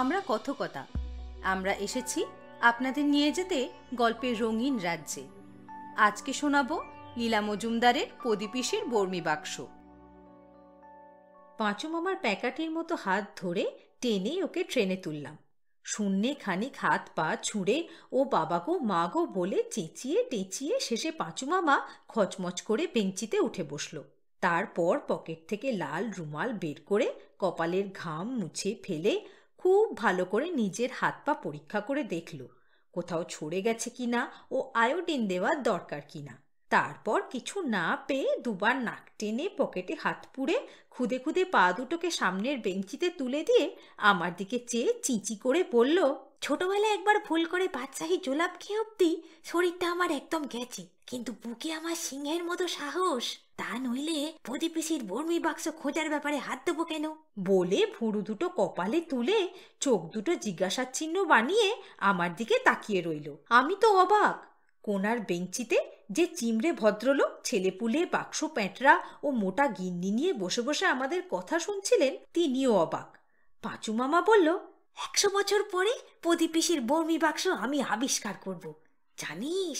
আমরা কথকতা আমরা এসেছি আপনাদের নিয়ে যেতে গল্পের রঙিন রাজ্যে আজকে শোনাব লীলা মজুমদারের প্রদীপিসের বর্মি বাক্স পাঁচু মামার প্যাকাটির মতো হাত ধরে টেনে ওকে ট্রেনে তুললাম শূন্যে খানিক হাত পা ছুঁড়ে ও বাবাকে মা গো বলে চেঁচিয়ে টেঁচিয়ে শেষে পাঁচু মামা খচমচ করে বেঞ্চিতে উঠে বসল তারপর পকেট থেকে লাল রুমাল বের করে কপালের ঘাম মুছে ফেলে খুব ভালো করে নিজের হাত পা পরীক্ষা করে দেখল কোথাও ছড়ে গেছে কিনা ও আয়োডিন দেওয়ার দরকার কিনা তারপর কিছু না পেয়ে দুবার নাক টেনে পকেটে হাত পুড়ে খুদে খুদে পা দুটোকে সামনের বেঞ্চিতে তুলে দিয়ে আমার দিকে চেয়ে চিঁচি করে বলল ছোটবেলায় একবার ভুল করে বাদশাহী জোলাপ খেয়ে অব্দি শরীরটা আমার একদম গেছে কিন্তু বুকে আমার সিংহের মতো সাহস তা নইলে প্রদীপেশির বর্মি বাক্স খোঁজার ব্যাপারে হাত দেবো কেন বলে ভুরু দুটো কপালে তুলে চোখ দুটো জিজ্ঞাসার চিহ্ন বানিয়ে আমার দিকে তাকিয়ে রইল আমি তো অবাক কোনার বেঞ্চিতে যে চিমড়ে ভদ্রলোক ছেলেপুলে বাক্স প্যাঁটরা ও মোটা গিন্নি নিয়ে বসে বসে আমাদের কথা শুনছিলেন তিনিও অবাক পাঁচু মামা বলল একশো বছর পরে প্রদীপিসির বর্মি বাক্স আমি আবিষ্কার করব জানিস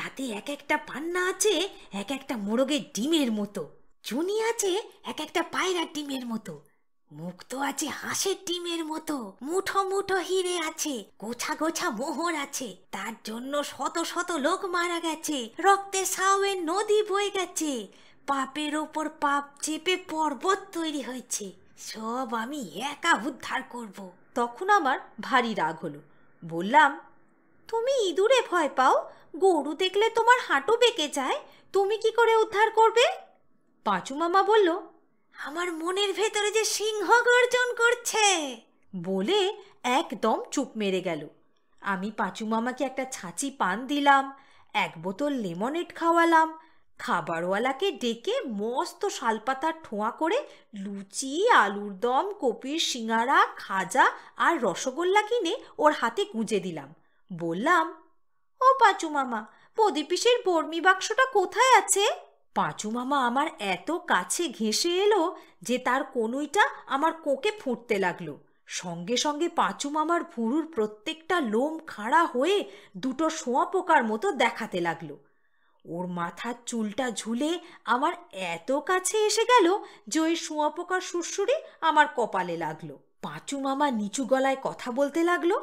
তাতে এক একটা পান্না আছে এক একটা মোরগের ডিমের মতো চুনি আছে এক একটা পায়রার ডিমের মতো মুখ তো আছে হাঁসের ডিমের মতো মুঠো মুঠো হিরে আছে গোছা গোছা মোহর আছে তার জন্য শত শত লোক মারা গেছে রক্তে সাওয়ের নদী বয়ে গেছে পাপের ওপর পাপ চেপে পর্বত তৈরি হয়েছে সব আমি একা উদ্ধার করব। তখন আমার ভারী রাগ হলো বললাম তুমি ইঁদুরে ভয় পাও গরু দেখলে তোমার হাঁটু বেঁকে যায় তুমি কি করে উদ্ধার করবে পাঁচু মামা বলল আমার মনের ভেতরে যে সিংহ গর্জন করছে বলে একদম চুপ মেরে গেল আমি পাঁচু মামাকে একটা ছাঁচি পান দিলাম এক বোতল লেমনেড খাওয়ালাম খাবারওয়ালাকে ডেকে মস্ত শালপাতার ঠোঁয়া করে লুচি আলুর দম কপির সিঙাড়া খাজা আর রসগোল্লা কিনে ওর হাতে গুঁজে দিলাম বললাম ও পাঁচু মামা প্রদীপিসের বর্মি বাক্সটা কোথায় আছে পাঁচু মামা আমার এত কাছে ঘেঁষে এলো যে তার কনুইটা আমার কোকে ফুটতে লাগলো সঙ্গে সঙ্গে পাঁচু মামার ভুরুর প্রত্যেকটা লোম খাড়া হয়ে দুটো শোঁয়া পোকার মতো দেখাতে লাগলো ওর মাথার চুলটা ঝুলে আমার এত কাছে এসে গেল যে ওই শোঁয়া পোকার সুরসুরি আমার কপালে লাগলো পাঁচু মামা নিচু গলায় কথা বলতে লাগলো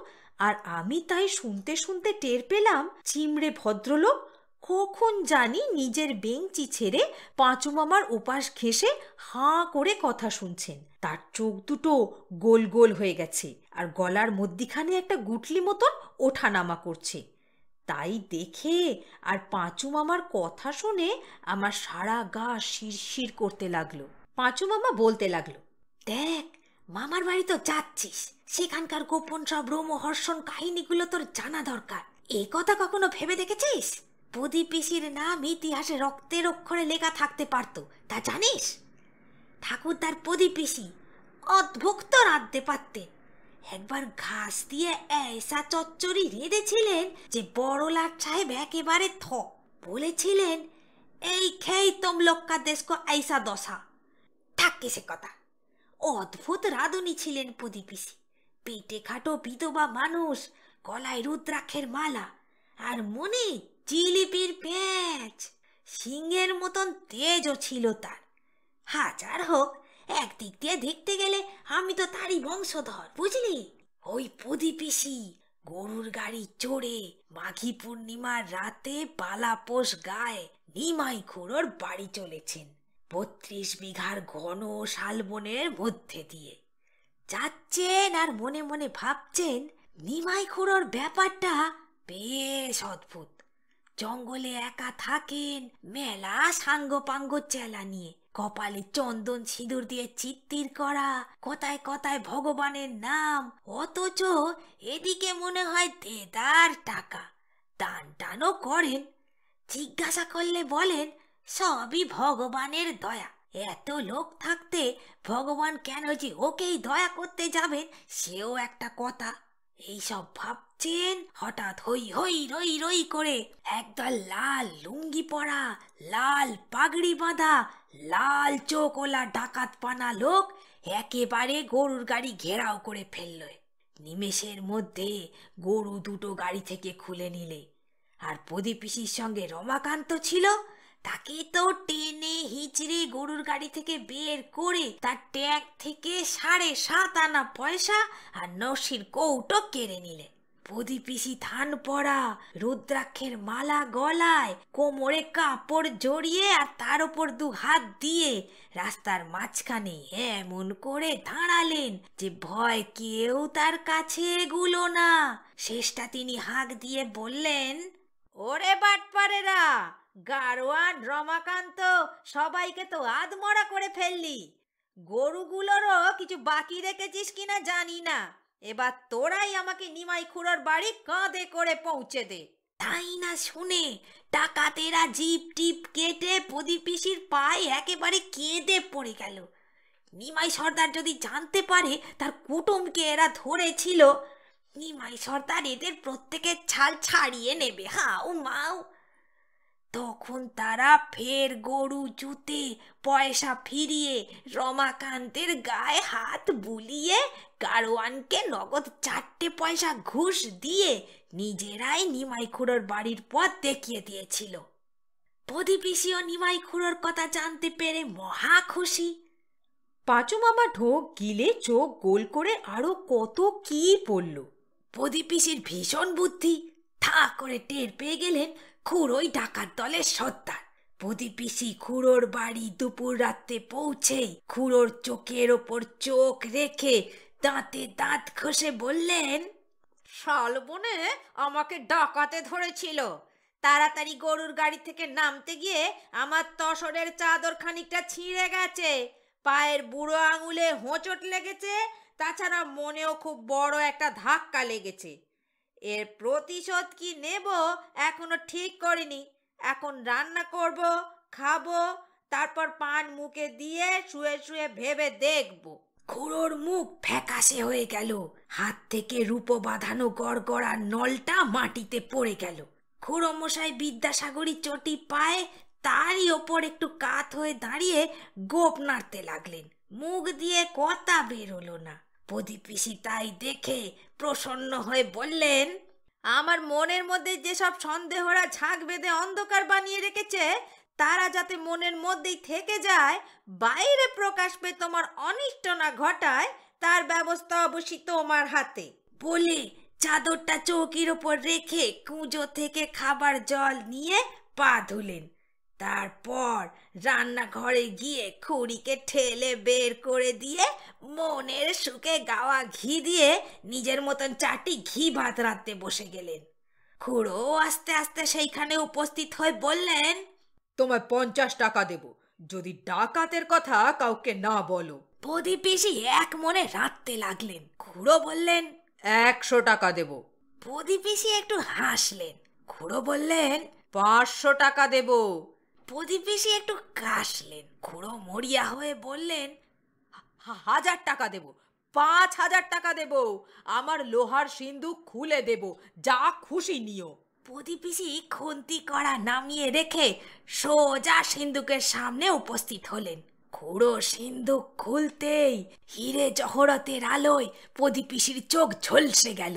আর আমি তাই শুনতে শুনতে টের পেলাম চিমড়ে ভদ্রলোক কখন জানি নিজের বেঞ্চি ছেড়ে পাঁচু মামার উপাস ঘেঁষে হাঁ করে কথা শুনছেন তার চোখ দুটো গোল গোল হয়ে গেছে আর গলার মধ্যিখানে একটা গুটলি মতন ওঠানামা করছে তাই দেখে আর পাঁচু মামার কথা শুনে আমার সারা গা শিরশির করতে লাগলো পাঁচু মামা বলতে লাগলো দেখ মামার বাড়ি তো যাচ্ছিস সেখানকার গোপন সব রোমহর্ষণ কাহিনীগুলো তোর জানা দরকার এ কথা কখনো ভেবে দেখেছিস প্রদীপ পিসির নাম ইতিহাসে রক্তের অক্ষরে লেখা থাকতে পারতো তা জানিস ঠাকুরদার প্রদীপ পিসি অদ্ভুক্ত রাঁধতে পারতে একবার ঘাস দিয়ে এসা চচ্চড়ি রেঁধেছিলেন যে লাট সাহেব একেবারে থ বলেছিলেন এই খেয়েই তোমলোক্কা দেশকো আইসা দশা থাকি সে কথা অদ্ভুত রাঁধুনি ছিলেন প্রদীপিসি পেটে খাটো বিধবা মানুষ গলায় রুদ্রাক্ষের মালা আর মনে জিলিপির প্যাঁচ সিংহের মতন তেজও ছিল তার হাজার হোক একদিক দিয়ে দেখতে গেলে আমি তো তারই বংশধর বুঝলি ওই প্রদীপিসি গরুর গাড়ি চড়ে মাঘি পূর্ণিমার রাতে পালাপোষ গায়ে নিমাই খোড়োর বাড়ি চলেছেন বত্রিশ বিঘার ঘন শালবনের মধ্যে দিয়ে যাচ্ছেন আর মনে মনে ভাবছেন নিমাই খুঁড়োর ব্যাপারটা বেশ অদ্ভুত জঙ্গলে একা থাকেন মেলা সাঙ্গ পাঙ্গ চেলা নিয়ে কপালে চন্দন সিঁদুর দিয়ে চিত্তির করা কথায় কথায় ভগবানের নাম অথচ এদিকে মনে হয় দেদার টাকা টান টানও করেন জিজ্ঞাসা করলে বলেন সবই ভগবানের দয়া এত লোক থাকতে ভগবান কেন যে ওকেই দয়া করতে যাবেন সেও একটা কথা এইসব ভাবছেন হঠাৎ হই হই রই রই করে একদল লাল লুঙ্গি পরা লাল পাগড়ি বাঁধা লাল চোখওলা ডাকাত পানা লোক একেবারে গরুর গাড়ি ঘেরাও করে ফেলল নিমেষের মধ্যে গরু দুটো গাড়ি থেকে খুলে নিলে আর প্রদীপ পিসির সঙ্গে রমাকান্ত ছিল তাকে তো টেনে হিচড়ে গরুর গাড়ি থেকে বের করে তার ট্যাগ থেকে সাড়ে সাত আনা পয়সা আর নসির কৌটো কেড়ে নিলে বদি থান ধান পড়া রুদ্রাক্ষের মালা গলায় কোমরে কাপড় জড়িয়ে আর তার ওপর দু হাত দিয়ে রাস্তার মাঝখানে এমন করে দাঁড়ালেন যে ভয় কেউ তার কাছে এগুলো না শেষটা তিনি হাঁক দিয়ে বললেন ওরে বাটপারেরা গারোয়া রমাকান্ত সবাইকে তো আধমরা করে ফেললি গরুগুলোরও কিছু বাকি রেখেছিস কিনা জানি না এবার তোরাই আমাকে নিমাই খুড়োর বাড়ি কাঁধে করে পৌঁছে দে তাই না শুনে টাকাতেরা জিপ টিপ কেটে প্রদীপিসির পায়ে একেবারে কেঁদে পড়ে গেল নিমাই সর্দার যদি জানতে পারে তার কুটুমকে এরা ধরেছিল নিমাই সর্দার এদের প্রত্যেকের ছাল ছাড়িয়ে নেবে হাউ মাউ তখন তারা ফের গরু জুতে পয়সা ফিরিয়ে রমাকান্তের গায়ে হাত বুলিয়ে কারোয়ানকে নগদ চারটে পয়সা ঘুষ দিয়ে নিজেরাই নিমাই খুড়োর বাড়ির পথ দেখিয়ে দিয়েছিল ও নিমাই খুড়োর কথা জানতে পেরে মহা খুশি পাঁচু মামা ঢোক গিলে চোখ গোল করে আরো কত কি পড়ল প্রদীপিসির ভীষণ বুদ্ধি থা করে টের পেয়ে গেলেন খুড়োই ডাকাত দলের সর্দার প্রদীপিসি খুড়োর বাড়ি দুপুর রাতে পৌঁছেই খুড়োর চোখের ওপর চোখ রেখে দাঁতে দাঁত খসে বললেন শালবনে আমাকে ডাকাতে ধরেছিল তাড়াতাড়ি গরুর গাড়ি থেকে নামতে গিয়ে আমার তসরের চাদর খানিকটা ছিঁড়ে গেছে পায়ের বুড়ো আঙুলে হোঁচট লেগেছে তাছাড়া মনেও খুব বড় একটা ধাক্কা লেগেছে এর প্রতিশোধ কি নেব এখনো ঠিক করিনি এখন রান্না করব খাবো তারপর পান মুখে দিয়ে শুয়ে শুয়ে ভেবে দেখব খুড়োর মুখ ফ্যাকাশে হয়ে গেল হাত থেকে রূপ বাঁধানো গড়া নলটা মাটিতে পড়ে গেল খুড়ো মশাই বিদ্যাসাগরী চটি পায়ে তারই ওপর একটু কাত হয়ে দাঁড়িয়ে গোপ নাড়তে লাগলেন মুখ দিয়ে কথা বেরোলো না প্রদীপিসি তাই দেখে প্রসন্ন হয়ে বললেন আমার মনের মধ্যে যেসব সন্দেহরা ঝাঁক বেঁধে অন্ধকার বানিয়ে রেখেছে তারা যাতে মনের মধ্যেই থেকে যায় বাইরে প্রকাশ পেয়ে তোমার অনিষ্ট না ঘটায় তার ব্যবস্থা অবশ্যই তোমার হাতে বলে চাদরটা চৌকির ওপর রেখে কুঁজো থেকে খাবার জল নিয়ে পা ধুলেন তারপর রান্নাঘরে গিয়ে খুঁড়িকে ঠেলে বের করে দিয়ে মনের সুখে গাওয়া ঘি দিয়ে নিজের মতন চাটি ঘি ভাত রাঁধতে বসে গেলেন খুড়ো আস্তে আস্তে সেইখানে উপস্থিত হয়ে বললেন তোমায় পঞ্চাশ টাকা দেব যদি ডাকাতের কথা কাউকে না বলো পদীপিসি এক মনে রাঁধতে লাগলেন খুড়ো বললেন একশো টাকা দেব বদি একটু হাসলেন খুড়ো বললেন পাঁচশো টাকা দেবো প্রদীপেশি একটু কাশলেন খুঁড়ো মরিয়া হয়ে বললেন হাজার টাকা দেব পাঁচ হাজার টাকা দেব আমার লোহার সিন্ধু খুলে দেব যা খুশি নিও প্রদীপিসি খুন্তি করা নামিয়ে রেখে সোজা সিন্ধুকের সামনে উপস্থিত হলেন খুড়ো সিন্ধু খুলতেই হিরে জহরতের আলোয় প্রদীপিসির চোখ ঝলসে গেল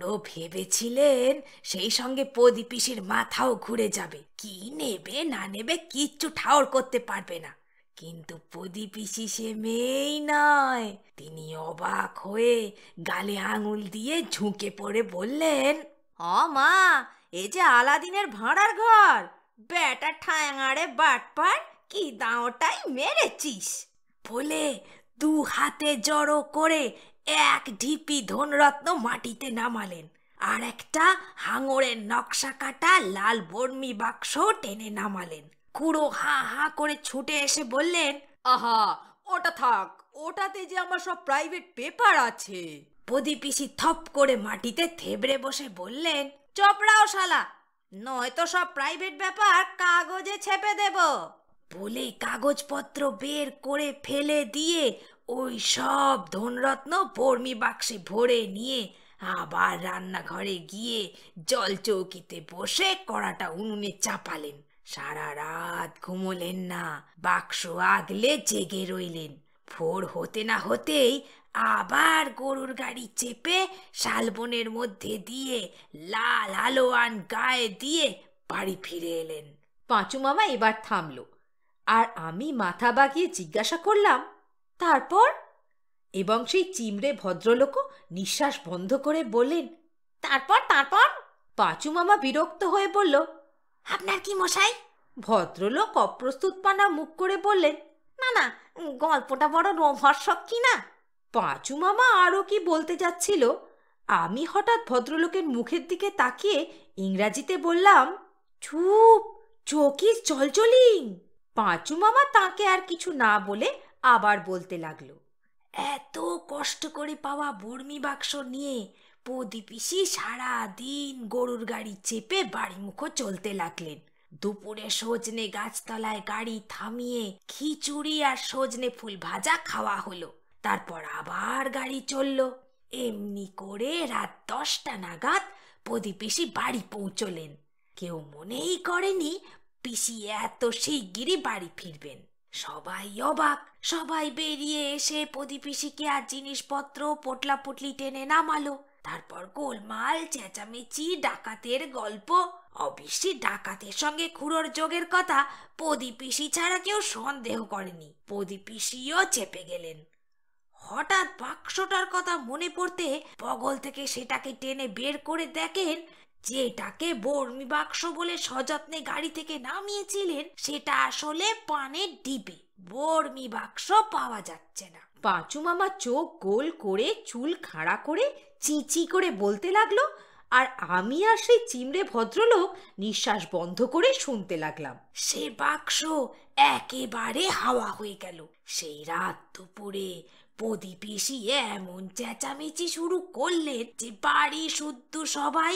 বড় ভেবেছিলেন সেই সঙ্গে পদি পিসির মাথাও ঘুরে যাবে কি নেবে না নেবে কিচ্ছু ঠাওর করতে পারবে না কিন্তু পদিপিসি সে মেয়েই নয় তিনি অবাক হয়ে গালে আঙুল দিয়ে ঝুঁকে পড়ে বললেন অ মা এ যে আলাদিনের ভাঁড়ার ঘর বেটা ঠায়াঙাড়ে বাটপার কি দাঁওটাই মেরেছিস বলে দু হাতে জড়ো করে এক ঢিপি ধনরত্ন মাটিতে নামালেন আর একটা হাঙরের নকশা কাটা লাল বর্মি বাক্স টেনে নামালেন কুড়ো হা হা করে ছুটে এসে বললেন আহা ওটা থাক ওটাতে যে আমার সব প্রাইভেট পেপার আছে প্রদীপিসি থপ করে মাটিতে থেবড়ে বসে বললেন চপড়াও শালা নয়তো সব প্রাইভেট ব্যাপার কাগজে ছেপে দেব বলে কাগজপত্র বের করে ফেলে দিয়ে ওই সব ধনরত্ন পর্মি বাক্সে ভরে নিয়ে আবার রান্নাঘরে গিয়ে জল চৌকিতে বসে কড়াটা উনুনে চাপালেন সারা রাত ঘুমলেন না বাক্স আগলে জেগে রইলেন ভোর হতে না হতেই আবার গরুর গাড়ি চেপে শালবনের মধ্যে দিয়ে লাল আলোয়ান গায়ে দিয়ে বাড়ি ফিরে এলেন পাঁচু মামা এবার থামলো আর আমি মাথা বাগিয়ে জিজ্ঞাসা করলাম তারপর এবং সেই চিমড়ে ভদ্রলোকও নিঃশ্বাস বন্ধ করে বললেন তারপর তারপর পাঁচু মামা বিরক্ত হয়ে বলল আপনার কি মশাই ভদ্রলোক অপ্রস্তুত পানা মুখ করে বললেন না না গল্পটা বড় রহস্যক কি না পাঁচু মামা আরও কি বলতে যাচ্ছিল আমি হঠাৎ ভদ্রলোকের মুখের দিকে তাকিয়ে ইংরাজিতে বললাম চুপ চোখিস চলচলিং পাঁচু মামা তাকে আর কিছু না বলে আবার বলতে লাগল এত কষ্ট করে পাওয়া বর্মি বাক্স নিয়ে প্রদীপিসি সারা দিন গরুর গাড়ি চেপে বাড়িমুখো চলতে লাগলেন দুপুরে সজনে গাছতলায় গাড়ি থামিয়ে খিচুড়ি আর সজনে ফুল ভাজা খাওয়া হলো তারপর আবার গাড়ি চলল এমনি করে রাত দশটা নাগাদ প্রদীপিসি বাড়ি পৌঁছলেন কেউ মনেই করেনি পিসি এত শিগগিরই বাড়ি ফিরবেন সবাই অবাক সবাই বেরিয়ে এসে প্রদীপিসিকে আর জিনিসপত্র পোটলা পুটলি টেনে নামালো তারপর গোলমাল চেঁচামেচি ডাকাতের গল্প অবশ্যই ডাকাতের সঙ্গে খুড়োর যোগের কথা প্রদীপিসি ছাড়া কেউ সন্দেহ করেনি প্রদীপিসিও চেপে গেলেন হঠাৎ বাক্সটার কথা মনে পড়তে পগল থেকে সেটাকে টেনে বের করে দেখেন যেটাকে বর্মি বাক্স বলে সযত্নে গাড়ি থেকে নামিয়েছিলেন সেটা আসলে পানের ডিবে বর্মি বাক্স পাওয়া যাচ্ছে না পাঁচু মামা চোখ গোল করে চুল খাড়া করে চিচি করে বলতে লাগলো আর আমি আর সেই চিমড়ে ভদ্রলোক নিঃশ্বাস বন্ধ করে শুনতে লাগলাম সে বাক্স একেবারে হাওয়া হয়ে গেল সেই রাত দুপুরে প্রদীপ এমন চেঁচামেচি শুরু করলেন যে বাড়ি শুদ্ধ সবাই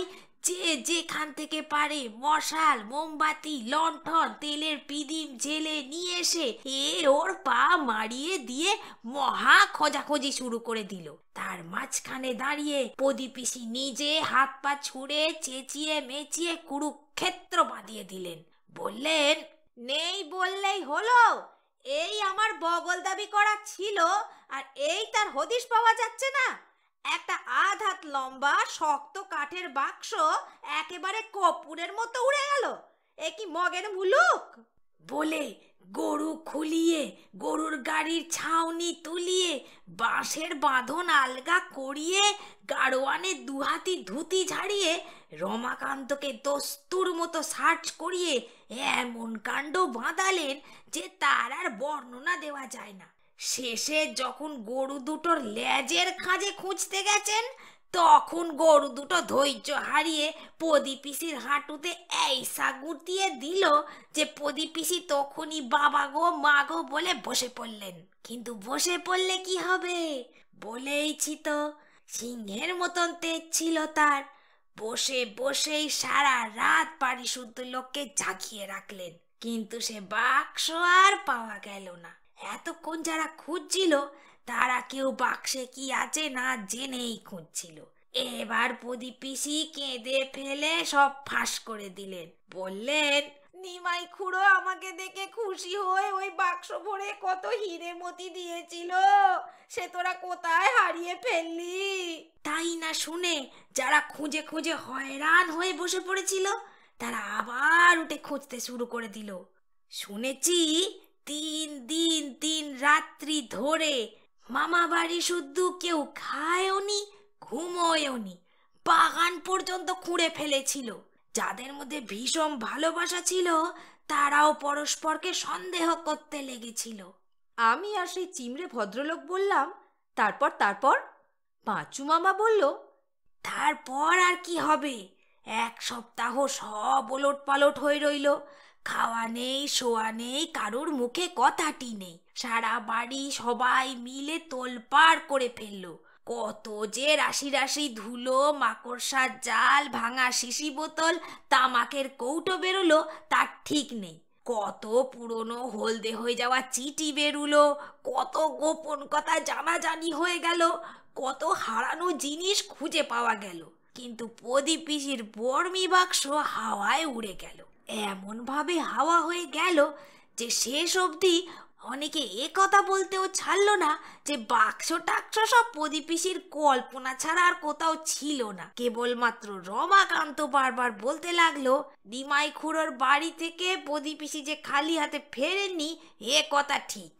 যে যেখান থেকে পারে মশাল মোমবাতি লণ্ঠন তেলের পিদিম ঝেলে নিয়ে এসে এ ওর পা মারিয়ে দিয়ে মহা খোঁজাখোঁজি শুরু করে দিল তার মাঝখানে দাঁড়িয়ে প্রদীপিসি নিজে হাত পা ছুঁড়ে চেঁচিয়ে মেচিয়ে কুরুক্ষেত্র বাঁধিয়ে দিলেন বললেন নেই বললেই হলো এই আমার বগল দাবি করা ছিল আর এই তার হদিশ পাওয়া যাচ্ছে না একটা আধ হাত লম্বা শক্ত কাঠের বাক্স একেবারে কপুরের মতো উড়ে গেল এ কি মগের মুলুক বলে গরু খুলিয়ে গরুর গাড়ির ছাউনি তুলিয়ে বাঁশের বাঁধন আলগা করিয়ে গাড়োয়ানে দুহাতি ধুতি ঝাড়িয়ে রমাকান্তকে দস্তুর মতো সার্চ করিয়ে এমন কাণ্ড বাঁধালেন যে তার আর বর্ণনা দেওয়া যায় না শেষে যখন গরু দুটোর লেজের খাঁজে খুঁজতে গেছেন তখন গরু দুটো ধৈর্য হারিয়ে প্রদীপিসির হাঁটুতে এইসা গুটিয়ে দিল যে প্রদীপিসি তখনই বাবা গো মা গো বলে বসে পড়লেন কিন্তু বসে পড়লে কি হবে বলেইছি তো সিংহের মতন তেজ ছিল তার বসে বসেই সারা রাত পারিশুদ্ধ শুদ্ধ লোককে জাগিয়ে রাখলেন কিন্তু সে বাক্স আর পাওয়া গেল না এতক্ষণ যারা খুঁজছিল তারা কেউ বাক্সে কি আছে না জেনেই খুঁজছিল এবার প্রদীপ পিসি কেঁদে ফেলে সব ফাঁস করে দিলেন বললেন নিমাই খুড়ো আমাকে দেখে খুশি হয়ে ওই বাক্স ভরে কত হিরে মতি দিয়েছিল সে তোরা কোথায় হারিয়ে ফেললি তাই না শুনে যারা খুঁজে খুঁজে হয়রান হয়ে বসে পড়েছিল তারা আবার উঠে খুঁজতে শুরু করে দিল শুনেছি তিন দিন তিন রাত্রি ধরে মামা বাড়ি শুদ্ধ কেউ খায়ওনি ঘুমোয়ওনি বাগান পর্যন্ত খুঁড়ে ফেলেছিল যাদের মধ্যে ভীষণ ভালোবাসা ছিল তারাও পরস্পরকে সন্দেহ করতে লেগেছিল আমি আর সেই চিমড়ে ভদ্রলোক বললাম তারপর তারপর পাঁচু মামা বলল তারপর আর কি হবে এক সপ্তাহ সব ওলট পালট হয়ে রইল খাওয়া নেই শোয়া নেই কারোর মুখে কথাটি নেই সারা বাড়ি সবাই মিলে তোলপাড় করে ফেললো কত যে রাশি রাশি ধুলো মাকড়সার জাল ভাঙা শিশি বোতল তামাকের কৌটো বেরোলো তার ঠিক নেই কত পুরনো হলদে হয়ে যাওয়া চিঠি বেরুলো কত গোপন কথা জানাজানি হয়ে গেল কত হারানো জিনিস খুঁজে পাওয়া গেল কিন্তু প্রদীপ পিসির বর্মি বাক্স হাওয়ায় উড়ে গেল এমনভাবে হাওয়া হয়ে গেল যে শেষ অবধি অনেকে এ কথা বলতেও ছাড়ল না যে বাক্স টাক্স সব প্রদীপিসির কল্পনা ছাড়া আর কোথাও ছিল না কেবলমাত্র রমাকান্ত বারবার বলতে লাগলো নিমাই খুড়োর বাড়ি থেকে প্রদীপিসি যে খালি হাতে ফেরেননি এ কথা ঠিক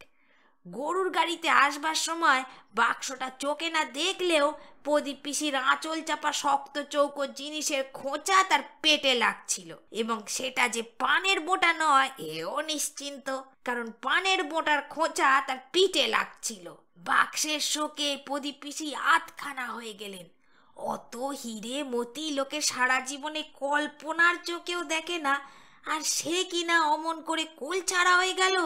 গরুর গাড়িতে আসবার সময় বাক্সটা চোখে না দেখলেও প্রদীপ পিসির আঁচল চাপা শক্ত চৌকো জিনিসের খোঁচা তার পেটে লাগছিল এবং সেটা যে পানের বোটা নয় এও নিশ্চিন্ত কারণ পানের বোটার খোঁচা তার পিঠে লাগছিল বাক্সের শোকে প্রদীপ পিসি আতখানা হয়ে গেলেন অত হিরে মতি লোকে সারা জীবনে কল্পনার চোখেও দেখে না আর সে কিনা অমন করে কোল ছাড়া হয়ে গেল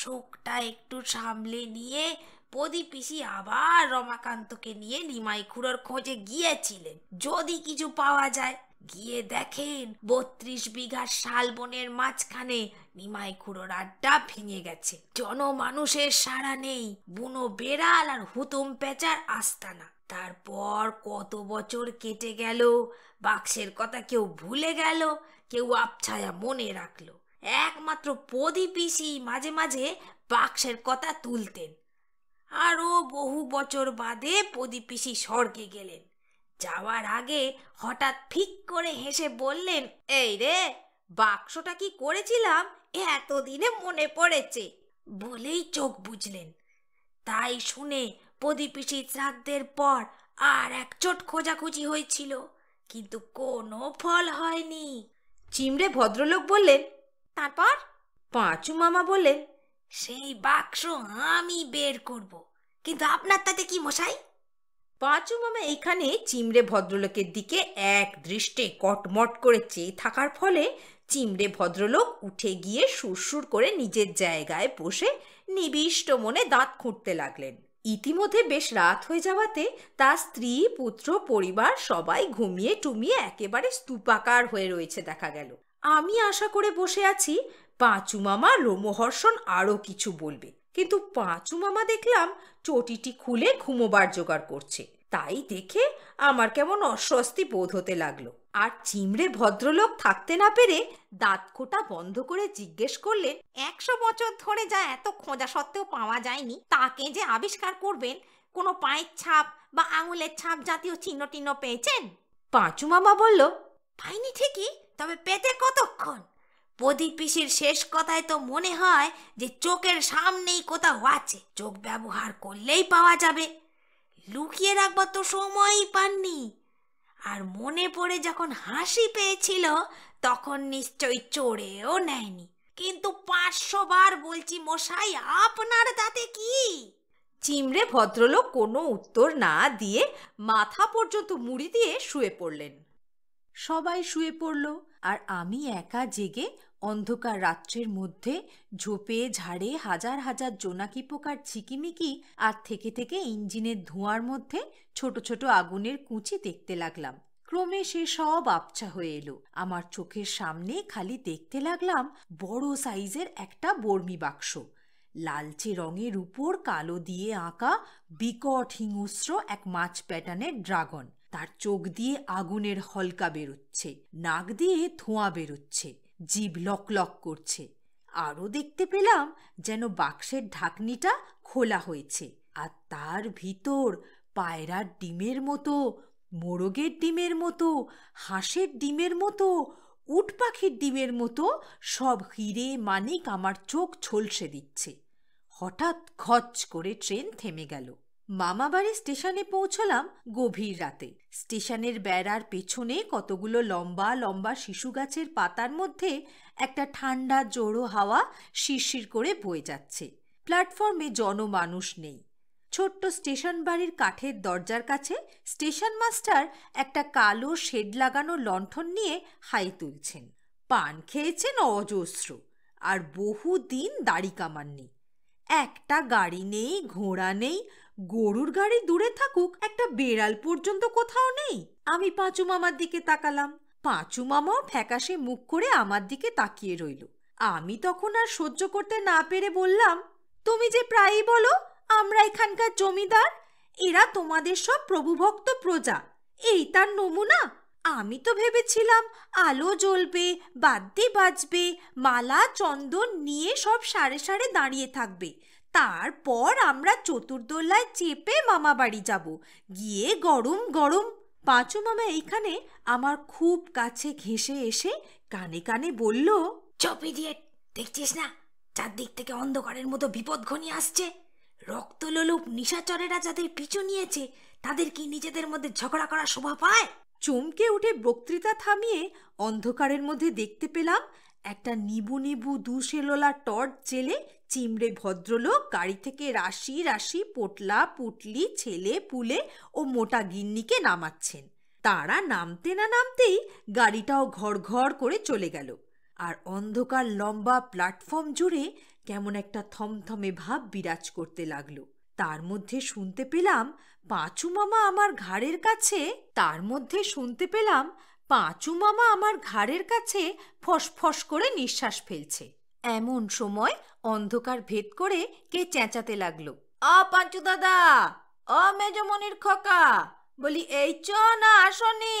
শোকটা একটু সামলে নিয়ে প্রদীপ পিসি আবার রমাকান্তকে নিয়ে নিমাই খুড়োর খোঁজে গিয়েছিলেন যদি কিছু পাওয়া যায় গিয়ে দেখেন বত্রিশ বিঘা শালবনের মাঝখানে নিমাই খুড়োর আড্ডা ভেঙে গেছে জনমানুষের সাড়া নেই বুনো বেড়াল আর হুতুম পেঁচার আস্তানা তারপর কত বছর কেটে গেল বাক্সের কথা কেউ ভুলে গেল কেউ আপছায়া মনে রাখলো একমাত্র প্রদীপই মাঝে মাঝে বাক্সের কথা তুলতেন আরও বহু বছর বাদে প্রদীপ পিসি স্বর্গে গেলেন যাওয়ার আগে হঠাৎ ফিক করে হেসে বললেন এই রে বাক্সটা কি করেছিলাম এতদিনে মনে পড়েছে বলেই চোখ বুঝলেন তাই শুনে প্রদীপিসি শ্রাদ্ধের পর আর এক চোট খোঁজাখুঁজি হয়েছিল কিন্তু কোনো ফল হয়নি চিমড়ে ভদ্রলোক বললেন তারপর পাঁচু মামা বললেন সেই বাক্স আমি বের করব কিন্তু আপনার তাতে কি মশাই পাঁচু মামা এখানে চিমড়ে ভদ্রলোকের দিকে এক দৃষ্টে কটমট করে চেয়ে থাকার ফলে চিমড়ে ভদ্রলোক উঠে গিয়ে সুরসুর করে নিজের জায়গায় বসে নিবিষ্ট মনে দাঁত খুঁটতে লাগলেন ইতিমধ্যে বেশ রাত হয়ে যাওয়াতে তার স্ত্রী পুত্র পরিবার সবাই ঘুমিয়ে টুমিয়ে একেবারে স্তূপাকার হয়ে রয়েছে দেখা গেল আমি আশা করে বসে আছি পাঁচু মামা লোমহর্ষণ আরও কিছু বলবে কিন্তু পাঁচু মামা দেখলাম চটিটি খুলে ঘুমোবার জোগাড় করছে তাই দেখে আমার কেমন অস্বস্তি বোধ হতে লাগলো আর চিমড়ে ভদ্রলোক থাকতে না পেরে খোটা বন্ধ করে জিজ্ঞেস করলে একশো বছর ধরে যা এত খোঁজা সত্ত্বেও পাওয়া যায়নি তাকে যে আবিষ্কার করবেন কোনো পায়ের ছাপ বা আঙুলের ছাপ জাতীয় চিহ্ন টিহ্ন পেয়েছেন পাঁচু মামা বলল পাইনি ঠিকই তবে পেতে কতক্ষণ প্রদীপ পিসির শেষ কথায় তো মনে হয় যে চোখের সামনেই কোথাও আছে চোখ ব্যবহার করলেই পাওয়া যাবে লুকিয়ে রাখবার তো সময়ই পাননি আর মনে পড়ে যখন হাসি পেয়েছিল তখন নিশ্চয়ই চড়েও নেয়নি কিন্তু পাঁচশো বার বলছি মশাই আপনার তাতে কি চিমড়ে ভদ্রলোক কোনো উত্তর না দিয়ে মাথা পর্যন্ত মুড়ি দিয়ে শুয়ে পড়লেন সবাই শুয়ে পড়ল আর আমি একা জেগে অন্ধকার রাত্রের মধ্যে ঝোপে ঝাড়ে হাজার হাজার জোনাকি পোকার ঝিকিমিকি আর থেকে থেকে ইঞ্জিনের ধোঁয়ার মধ্যে ছোট ছোট আগুনের কুচি দেখতে লাগলাম ক্রমে সে সব আবছা হয়ে এলো আমার চোখের সামনে খালি দেখতে লাগলাম বড় সাইজের একটা বর্মি বাক্স লালচে রঙের উপর কালো দিয়ে আঁকা বিকট হিংস্র এক মাছ প্যাটার্নের ড্রাগন তার চোখ দিয়ে আগুনের হলকা বেরোচ্ছে নাক দিয়ে ধোঁয়া বেরোচ্ছে জীব লকলক করছে আরও দেখতে পেলাম যেন বাক্সের ঢাকনিটা খোলা হয়েছে আর তার ভিতর পায়রার ডিমের মতো মোরগের ডিমের মতো হাঁসের ডিমের মতো উট পাখির ডিমের মতো সব হিরে মানিক আমার চোখ ঝলসে দিচ্ছে হঠাৎ খচ করে ট্রেন থেমে গেল মামাবাড়ি স্টেশনে পৌঁছলাম গভীর রাতে স্টেশনের বেড়ার পেছনে কতগুলো লম্বা লম্বা শিশু গাছের পাতার মধ্যে একটা ঠান্ডা জোড়ো হাওয়া শিরশির করে বয়ে যাচ্ছে প্ল্যাটফর্মে জনমানুষ নেই ছোট্ট স্টেশন বাড়ির কাঠের দরজার কাছে স্টেশন মাস্টার একটা কালো শেড লাগানো লণ্ঠন নিয়ে হাই তুলছেন পান খেয়েছেন অজস্র আর বহু দিন দাড়ি কামাননি একটা গাড়ি নেই ঘোড়া নেই গরুর গাড়ি দূরে থাকুক একটা বেড়াল পর্যন্ত কোথাও নেই আমি পাঁচু মামার দিকে তাকালাম পাঁচু মামাও ফ্যাকাশে মুখ করে আমার দিকে তাকিয়ে রইল আমি তখন আর সহ্য করতে না পেরে বললাম তুমি যে প্রায়ই বলো আমরা এখানকার জমিদার এরা তোমাদের সব প্রভুভক্ত প্রজা এই তার নমুনা আমি তো ভেবেছিলাম আলো জ্বলবে বাদ্যে বাজবে মালা চন্দন নিয়ে সব সারে সারে দাঁড়িয়ে থাকবে তারপর আমরা চতুর্দোলায় চেপে মামা বাড়ি যাব গিয়ে গরম গরম পাঁচু মামা এইখানে আমার খুব কাছে ঘেঁষে এসে কানে কানে বলল চপি দিয়ে দেখছিস না চারদিক থেকে অন্ধকারের মতো বিপদ ঘনি আসছে রক্তলোলুপ নিশাচরেরা যাদের পিছু নিয়েছে তাদের কি নিজেদের মধ্যে ঝগড়া করা শোভা পায় চমকে উঠে বক্তৃতা থামিয়ে অন্ধকারের মধ্যে দেখতে পেলাম একটা নিবু নিবু দুশেলোলা টর্চ জেলে চিমড়ে ভদ্রলোক গাড়ি থেকে রাশি রাশি পোটলা পুটলি ছেলে পুলে ও মোটা গিন্নিকে নামাচ্ছেন তারা নামতে না নামতেই গাড়িটাও ঘর ঘর করে চলে গেল আর অন্ধকার লম্বা প্ল্যাটফর্ম জুড়ে কেমন একটা থমথমে ভাব বিরাজ করতে লাগলো তার মধ্যে শুনতে পেলাম পাঁচু মামা আমার ঘাড়ের কাছে তার মধ্যে শুনতে পেলাম পাঁচু মামা আমার ঘাড়ের কাছে ফসফস করে নিঃশ্বাস ফেলছে এমন সময় অন্ধকার ভেদ করে কে চেঁচাতে লাগলো অ পাঞ্চু দাদা অ মেজমনির খোকা বলি এই চ না আসনি